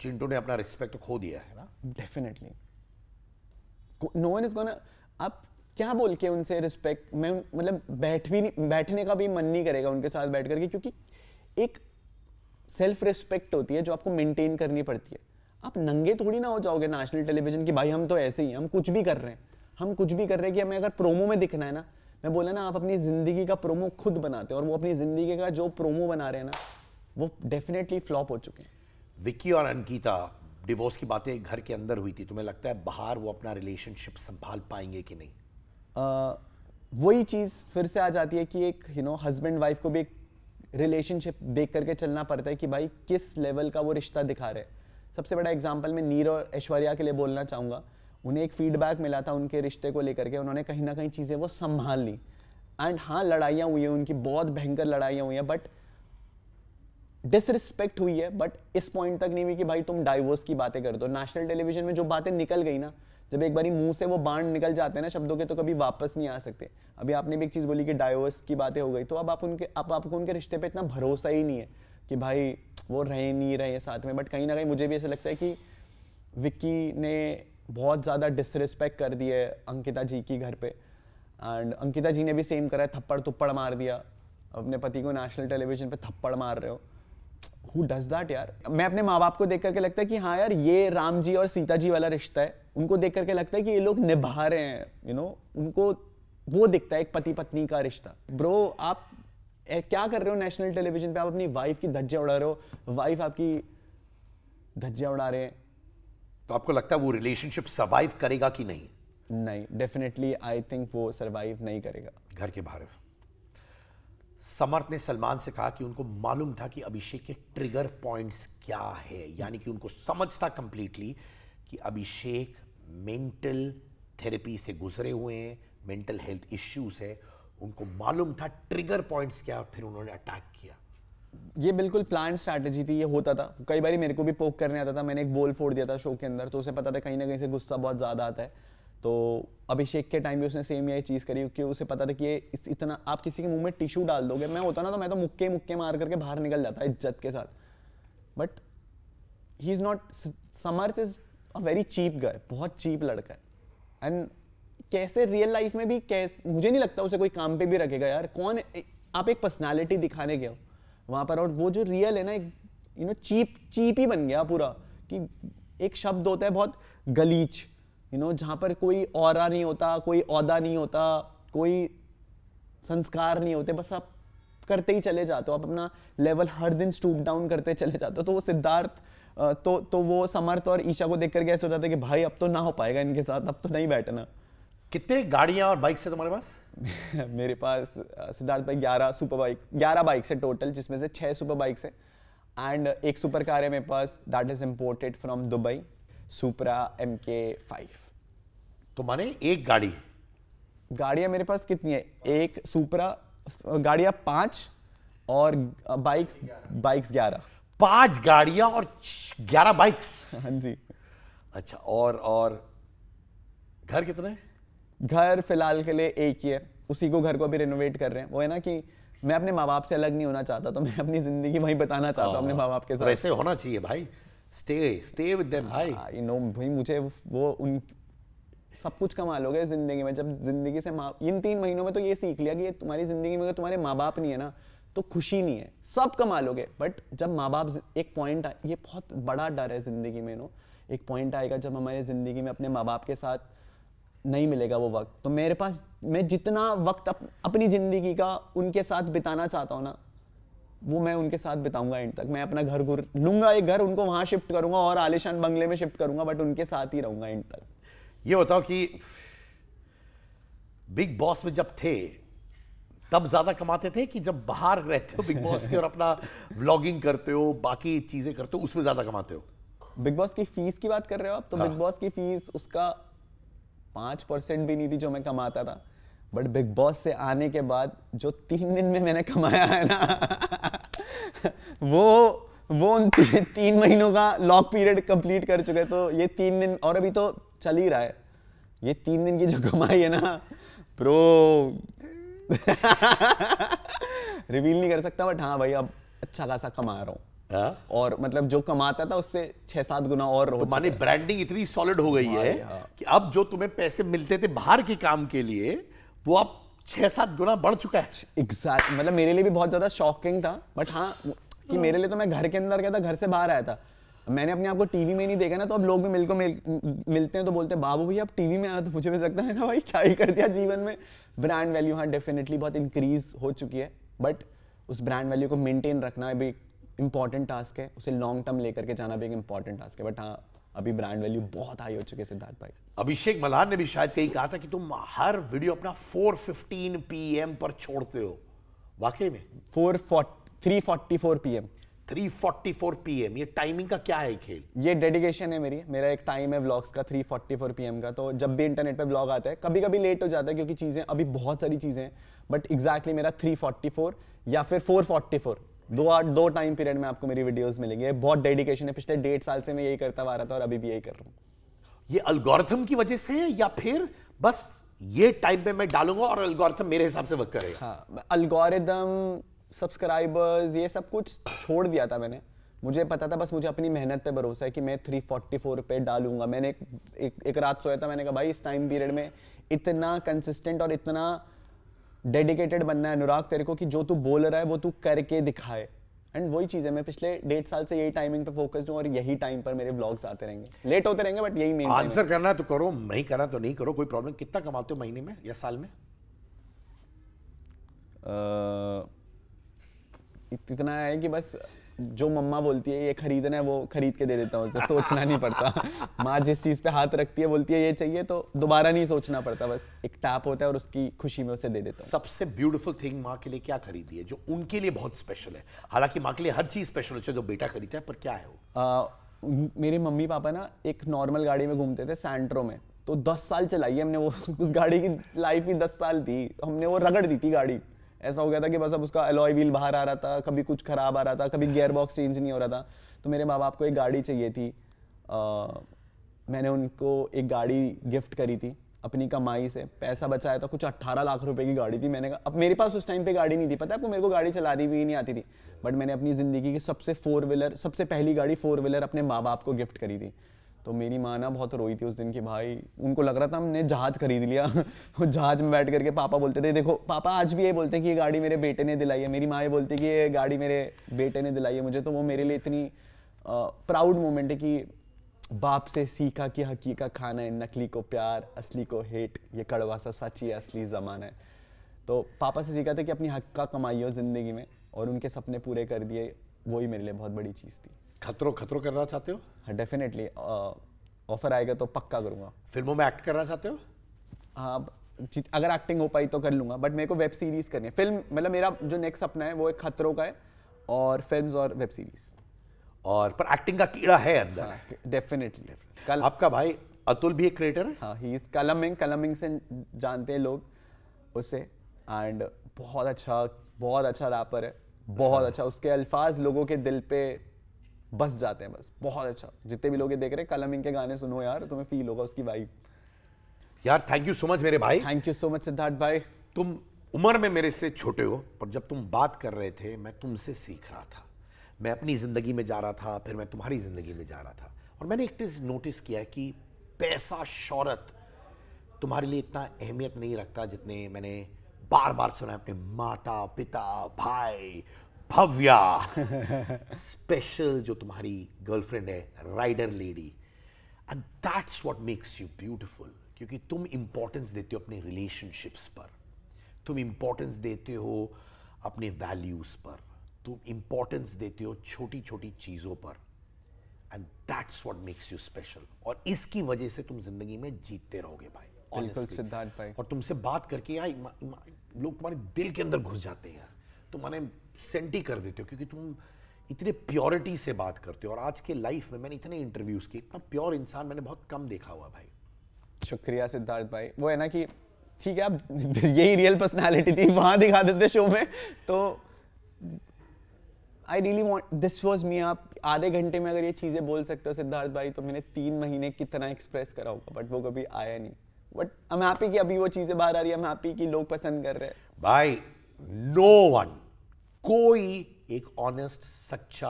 चिंटू ने अपना रिस्पेक्ट तो खो दिया है ना definitely no one is gonna आप क्या बोल के उनसे रिस्पेक्ट मैं मतलब बैठ भी नहीं बैठने का भी मन नहीं करेगा उनके साथ बैठ करके क्योंकि एक सेल्फ रिस्पेक्ट होती है जो आपको मेंटेन करनी पड़ती है आप नंगे थोड़ी ना हो जाओगे नेशनल टेलीविजन की भाई हम तो ऐसे ही हम कुछ भी कर रहे हैं हम कुछ भी कर रहे हैं कि हमें अगर प्रोमो में दिखना है ना मैं बोला ना आप अपनी ज़िंदगी का प्रोमो खुद बनाते हैं और वो अपनी ज़िंदगी का जो प्रोमो बना रहे हैं ना वो डेफिनेटली फ्लॉप हो चुके हैं विक्की और अंकिता डिवोर्स की बातें घर के अंदर हुई थी तुम्हें लगता है बाहर वो अपना रिलेशनशिप संभाल पाएंगे कि नहीं वही चीज़ फिर से आ जाती है कि एक यू नो हस्बैंड वाइफ को भी एक रिलेशनशिप देख करके चलना पड़ता है कि भाई किस लेवल का वो रिश्ता दिखा रहे सबसे बड़ा एग्जाम्पल मैं नीर और ऐश्वर्या के लिए बोलना चाहूँगा उन्हें एक फीडबैक मिला था उनके रिश्ते को लेकर के उन्होंने कहीं ना कहीं चीज़ें वो संभाल ली एंड हाँ लड़ाइयाँ हुई हैं उनकी बहुत भयंकर लड़ाइयाँ हुई हैं बट डिसरिस्पेक्ट हुई है बट इस पॉइंट तक नहीं हुई कि भाई तुम डाइवोर्स की बातें कर दो नेशनल टेलीविजन में जो बातें निकल गई ना जब एक बारी मुंह से वो बाढ़ निकल जाते हैं ना शब्दों के तो कभी वापस नहीं आ सकते अभी आपने भी एक चीज़ बोली कि डाइवोर्स की बातें हो गई तो अब आप उनके अब आपको उनके रिश्ते पे इतना भरोसा ही नहीं है कि भाई वो रहे नहीं रहे साथ में बट कहीं ना कहीं मुझे भी ऐसा लगता है कि विक्की ने बहुत ज़्यादा डिसरिस्पेक्ट कर दी है अंकिता जी की घर पर एंड अंकिता जी ने भी सेम करा है थप्पड़ थप्पड़ मार दिया अपने पति को नेशनल टेलीविजन पर थप्पड़ मार रहे हो हु डज दैट यार मैं अपने माँ बाप को देख करके लगता है कि हाँ यार ये राम जी और सीता जी वाला रिश्ता है उनको देख करके लगता है कि ये लोग निभा रहे हैं यू नो उनको वो दिखता है एक पति पत्नी का रिश्ता ब्रो आप ए, क्या कर रहे हो नेशनल टेलीविजन पे आप अपनी वाइफ की धज्जियाँ उड़ा रहे हो वाइफ आपकी धज्जियाँ उड़ा रहे हैं तो आपको लगता है वो रिलेशनशिप सर्वाइव करेगा कि नहीं नहीं डेफिनेटली आई थिंक वो सर्वाइव नहीं करेगा घर के बाहर समर्थ ने सलमान से कहा कि उनको मालूम था कि अभिषेक के ट्रिगर पॉइंट्स क्या है यानी कि उनको समझ था कंप्लीटली कि अभिषेक मेंटल थेरेपी से गुजरे हुए हैं मेंटल हेल्थ इश्यूज है उनको मालूम था ट्रिगर पॉइंट्स क्या फिर उन्होंने अटैक किया ये बिल्कुल प्लान स्ट्रैटेजी थी ये होता था कई बार मेरे को भी पोक करने आता था मैंने एक बोल फोड़ दिया था शो के अंदर तो उसे पता था कहीं ना कहीं से गुस्सा बहुत ज़्यादा आता है तो अभिषेक के टाइम भी उसने सेम यही चीज़ करी क्योंकि उसे पता था कि ये इतना आप किसी के मुंह में टिश्यू डाल दोगे मैं होता ना तो मैं तो मुक्के मुक्के मार करके बाहर निकल जाता इज्जत के साथ but he is not Samarth is a very cheap guy बहुत चीप लड़का है एंड कैसे रियल लाइफ में भी कैसे मुझे नहीं लगता उसे कोई काम पे भी रखेगा यार कौन आप एक पर्सनालिटी दिखाने गए हो वहाँ पर और वो जो रियल है ना एक यू नो चीप चीप ही बन गया पूरा कि एक शब्द होता है बहुत गलीच यू नो जहाँ पर कोई और नहीं होता कोई अहदा नहीं होता कोई संस्कार नहीं होते बस आप करते ही चले जाते हो आप अपना लेवल हर दिन स्टूप डाउन करते चले जाते हो तो वो सिद्धार्थ तो तो वो समर्थ और ईशा को देख करके ऐसे हो जाते कि भाई अब तो ना हो पाएगा इनके साथ अब तो नहीं बैठना कितने गाड़ियाँ और बाइक्स है तुम्हारे पास मेरे पास सिद्धार्थ भाई ग्यारह सुपर बाइक ग्यारह बाइक्स है टोटल जिसमें से छः सुपर बाइक्स है एंड एक सुपर कार है मेरे पास that is imported from Dubai Supra M K five तो माने एक गाड़ी गाड़ियां मेरे पास कितनी है एक सुपरा गाड़ियां पांच और बाइक्स बाइक्स ग्यारह पांच गाड़ियां और ग्यारह बाइक्स हाँ जी अच्छा और और घर कितने घर फिलहाल के लिए एक ही है उसी को घर को अभी रिनोवेट कर रहे हैं वो है ना कि मैं अपने माँ बाप से अलग नहीं होना चाहता तो मैं अपनी ज़िंदगी वहीं बताना चाहता हूँ अपने हाँ। माँ बाप के साथ ऐसे होना चाहिए भाई स्टे स्टे विद देम भाई यू नो भाई मुझे वो उन सब कुछ कमा लोगे जिंदगी में जब जिंदगी से माँ इन तीन महीनों में तो ये सीख लिया कि ये तुम्हारी जिंदगी में अगर तुम्हारे माँ बाप नहीं है ना तो खुशी नहीं है सब कमा लोगे बट जब माँ बाप एक पॉइंट ये बहुत बड़ा डर है ज़िंदगी में नो एक पॉइंट आएगा जब हमारे ज़िंदगी में अपने माँ बाप के साथ नहीं मिलेगा वो वक्त तो मेरे पास मैं जितना वक्त अप, अपनी ज़िंदगी का उनके साथ बिताना चाहता हूँ ना वो मैं उनके साथ बिताऊंगा एंड तक मैं अपना घर घूर लूंगा एक घर उनको वहां शिफ्ट करूंगा और आलिशान बंगले में शिफ्ट करूंगा बट उनके साथ ही रहूंगा एंड तक ये बताओ कि बिग बॉस में जब थे तब ज़्यादा कमाते थे कि जब बाहर रहते हो बिग बॉस के और अपना व्लॉगिंग करते हो बाकी चीज़ें करते हो उसमें ज़्यादा कमाते हो बिग बॉस की फीस की बात कर रहे हो आप तो बिग हाँ। बॉस की फीस उसका पांच परसेंट भी नहीं थी जो मैं कमाता था बट बिग बॉस से आने के बाद जो तीन दिन में मैंने कमाया है ना वो वो उन ती, तीन महीनों का लॉक पीरियड कंप्लीट कर चुके तो ये तीन दिन और अभी तो चल ही रहा है ये तीन दिन की जो कमाई है ना प्रो रिवील नहीं कर सकता बट हाँ भाई अब अच्छा खासा कमा रहा हूँ हाँ? और मतलब जो कमाता था उससे छह सात गुना और तुम्हारी तो ब्रांडिंग इतनी सॉलिड हो गई है हाँ। कि अब जो तुम्हें पैसे मिलते थे बाहर के काम के लिए वो अब छः सात गुना बढ़ चुका है एग्जैक्ट मतलब मेरे लिए भी बहुत ज़्यादा शॉकिंग था बट हाँ कि मेरे लिए तो मैं घर के अंदर गया था घर से बाहर आया था मैंने अपने आप को टीवी में नहीं देखा ना तो अब लोग भी मिलकर मिल, मिलते हैं तो बोलते हैं बाबू भैया आप टीवी में आया तो मुझे भी लगता है ना भाई क्या ही कर दिया जीवन में ब्रांड वैल्यू हाँ डेफिनेटली बहुत इंक्रीज हो चुकी है बट उस ब्रांड वैल्यू को मेंटेन रखना भी इंपॉर्टेंट टास्क है उसे लॉन्ग टर्म लेकर के जाना भी एक इंपॉर्टेंट टास्क है बट हाँ अभी ब्रांड वैल्यू बहुत हाई हो चुके सिद्धार्थ भाई अभिषेक मल्हार ने भी शायद कहीं कहा था कि तुम हर वीडियो अपना 415 पीएम पर छोड़ते हो वाकई में 344 पीएम 344 पीएम ये टाइमिंग का क्या है खेल ये डेडिकेशन है मेरी मेरा एक टाइम है व्लॉग्स का 344 पीएम का तो जब भी इंटरनेट पे व्लॉग आता है कभी कभी लेट हो जाता है क्योंकि चीज़ें अभी बहुत सारी चीज़ें हैं बट एग्जैक्टली exactly मेरा 344 या फिर 444 दो दो टाइम पीरियड में आपको मेरी वीडियोस मिलेंगे बहुत डेडिकेशन है पिछले डेढ़ साल से मैं यही करता आ रहा था और अभी भी यही कर रहा हूँ ये अल्गोरिथम की वजह से या फिर बस ये टाइप में मैं डालूंगा और अल्गोरिथम मेरे हिसाब से वर्क करेगा हाँ अल्गोरिदम सब्सक्राइबर्स ये सब कुछ छोड़ दिया था मैंने मुझे पता था बस मुझे अपनी मेहनत पे भरोसा है कि मैं थ्री फोर्टी फोर पे डालूंगा मैंने एक, एक, एक रात सोया था मैंने कहा भाई इस टाइम पीरियड में इतना कंसिस्टेंट और इतना डेडिकेटेड बनना है अनुराग तेरे को कि जो तू बोल रहा है वो तू करके दिखाए एंड वही चीज़ है मैं पिछले डेढ़ साल से यही टाइमिंग पे फोकस हूँ और यही टाइम पर मेरे ब्लॉग्स आते रहेंगे लेट होते रहेंगे बट यही मेन आंसर करना है तो करो नहीं करना तो नहीं करो कोई प्रॉब्लम कितना कमाते हो महीने में या साल में uh, इतना है कि बस जो मम्मा बोलती है ये खरीदना है वो खरीद के दे देता हूँ तो सोचना नहीं पड़ता माँ जिस चीज़ पे हाथ रखती है बोलती है ये चाहिए तो दोबारा नहीं सोचना पड़ता बस एक टैप होता है और उसकी खुशी में उसे दे देता हूँ सबसे ब्यूटीफुल थिंग माँ के लिए क्या खरीदी है जो उनके लिए बहुत स्पेशल है हालांकि माँ के लिए हर चीज़ स्पेशल होती है जो बेटा खरीदता है पर क्या है वो मेरे मम्मी पापा ना एक नॉर्मल गाड़ी में घूमते थे सेंट्रो में तो दस साल चलाई है हमने वो उस गाड़ी की लाइफ ही दस साल थी हमने वो रगड़ दी थी गाड़ी ऐसा हो गया था कि बस अब उसका अलॉय व्हील बाहर आ रहा था कभी कुछ खराब आ रहा था कभी गियर बॉक्स चेंज नहीं हो रहा था तो मेरे माँ बाप को एक गाड़ी चाहिए थी आ, मैंने उनको एक गाड़ी गिफ्ट करी थी अपनी कमाई से पैसा बचाया था कुछ अट्ठारह लाख रुपए की गाड़ी थी मैंने अब मेरे पास उस टाइम पे गाड़ी नहीं थी पता है आपको मेरे को गाड़ी चलानी भी नहीं आती थी बट मैंने अपनी ज़िंदगी की सबसे फोर व्हीलर सबसे पहली गाड़ी फोर व्हीलर अपने माँ बाप को गिफ्ट करी थी तो मेरी माँ ना बहुत रोई थी उस दिन की भाई उनको लग रहा था हमने जहाज खरीद लिया वो जहाज में बैठ करके पापा बोलते थे देखो पापा आज भी ये बोलते हैं कि ये गाड़ी मेरे बेटे ने दिलाई है मेरी माँ ये बोलती कि ये गाड़ी मेरे बेटे ने दिलाई है मुझे तो वो मेरे लिए इतनी प्राउड मोमेंट है कि बाप से सीखा कि हकीका खाना है नकली को प्यार असली को हेट ये कड़वा सा सच ही असली ज़माना है तो पापा से सीखा था कि अपनी हक का कमाइयो ज़िंदगी में और उनके सपने पूरे कर दिए वही मेरे लिए बहुत बड़ी चीज़ थी खतरों खतरों करना चाहते हो हाँ डेफिनेटली ऑफर आएगा तो पक्का करूँगा फिल्मों में एक्ट करना चाहते हो हाँ अगर एक्टिंग हो पाई तो कर लूँगा बट मेरे को वेब सीरीज करनी है फिल्म मतलब मेरा जो नेक्स्ट सपना है वो एक खतरों का है और फिल्म और वेब सीरीज और पर एक्टिंग का कीड़ा है अंदर डेफिनेटली हाँ, कल आपका भाई अतुल भी एक क्रिएटर है हाँ ही इज कलमिंग कलमिंग से जानते हैं लोग उसे एंड बहुत अच्छा बहुत अच्छा रैपर है बहुत हाँ। अच्छा उसके अल्फाज लोगों के दिल पे बस जाते हैं बस बहुत अच्छा जितने भी लोग देख रहे हैं कलमिंग के गाने सुनो यार तुम्हें फील होगा उसकी वाइब यार थैंक यू सो मच मेरे भाई thank you so much Siddharth भाई तुम उम्र में मेरे से छोटे हो पर जब तुम बात कर रहे थे मैं तुमसे सीख रहा था मैं अपनी ज़िंदगी में जा रहा था फिर मैं तुम्हारी ज़िंदगी में जा रहा था और मैंने एक चीज़ नोटिस किया कि पैसा शौरत तुम्हारे लिए इतना अहमियत नहीं रखता जितने मैंने बार बार सुना है अपने माता पिता भाई भव्या स्पेशल जो तुम्हारी गर्लफ्रेंड है rider lady and that's what makes you beautiful क्योंकि तुम इम्पोर्टेंस देते हो अपने रिलेशनशिप्स पर तुम इम्पोर्टेंस देते हो अपने वैल्यूज़ पर तुम इम्पोर्टेंस देते हो छोटी छोटी चीज़ों पर and that's what makes you special और इसकी वजह से तुम जिंदगी में जीतते रहोगे भाई सिद्धार्थ भाई और तुमसे बात करके यार लोग तुम्हारे दिल के अंदर घुस जाते हैं तुम्हारे सेंटी कर देते हो क्योंकि तुम इतने प्योरिटी से बात करते हो और आज के लाइफ में मैंने इतने इंटरव्यूज़ किए इतना प्योर इंसान मैंने बहुत कम देखा हुआ भाई शुक्रिया सिद्धार्थ भाई वो है ना कि ठीक है आप यही रियल पर्सनैलिटी थी वहाँ दिखा देते शो में तो I really want this was me आप आधे घंटे में अगर ये चीज़ें बोल सकते हो सिद्धार्थ भाई तो मैंने तीन महीने कितना एक्सप्रेस करा होगा बट वो कभी आया नहीं बट हम हैप्पी कि अभी वो चीज़ें बाहर आ रही है हम हैप्पी कि लोग पसंद कर रहे हैं भाई नो वन कोई एक ऑनेस्ट सच्चा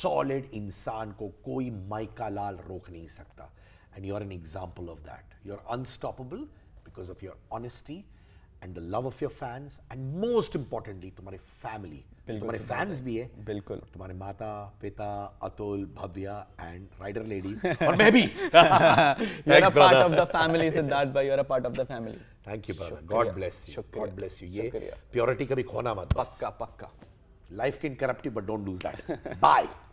सॉलिड इंसान को कोई माइका लाल रोक नहीं सकता and you are an example of that you are unstoppable because of your honesty and the love of your fans and most importantly तुम्हारी फैमिली तुम्हारे फैंस भी है बिल्कुल तुम्हारे माता पिता Atul Bhavya and rider lady और मैं भी you are a part of the family Siddharth भाई you are a part of the family thank you brother God bless you God bless you ये प्योरिटी कभी खोना मत पक्का पक्का life can corrupt you but don't do that bye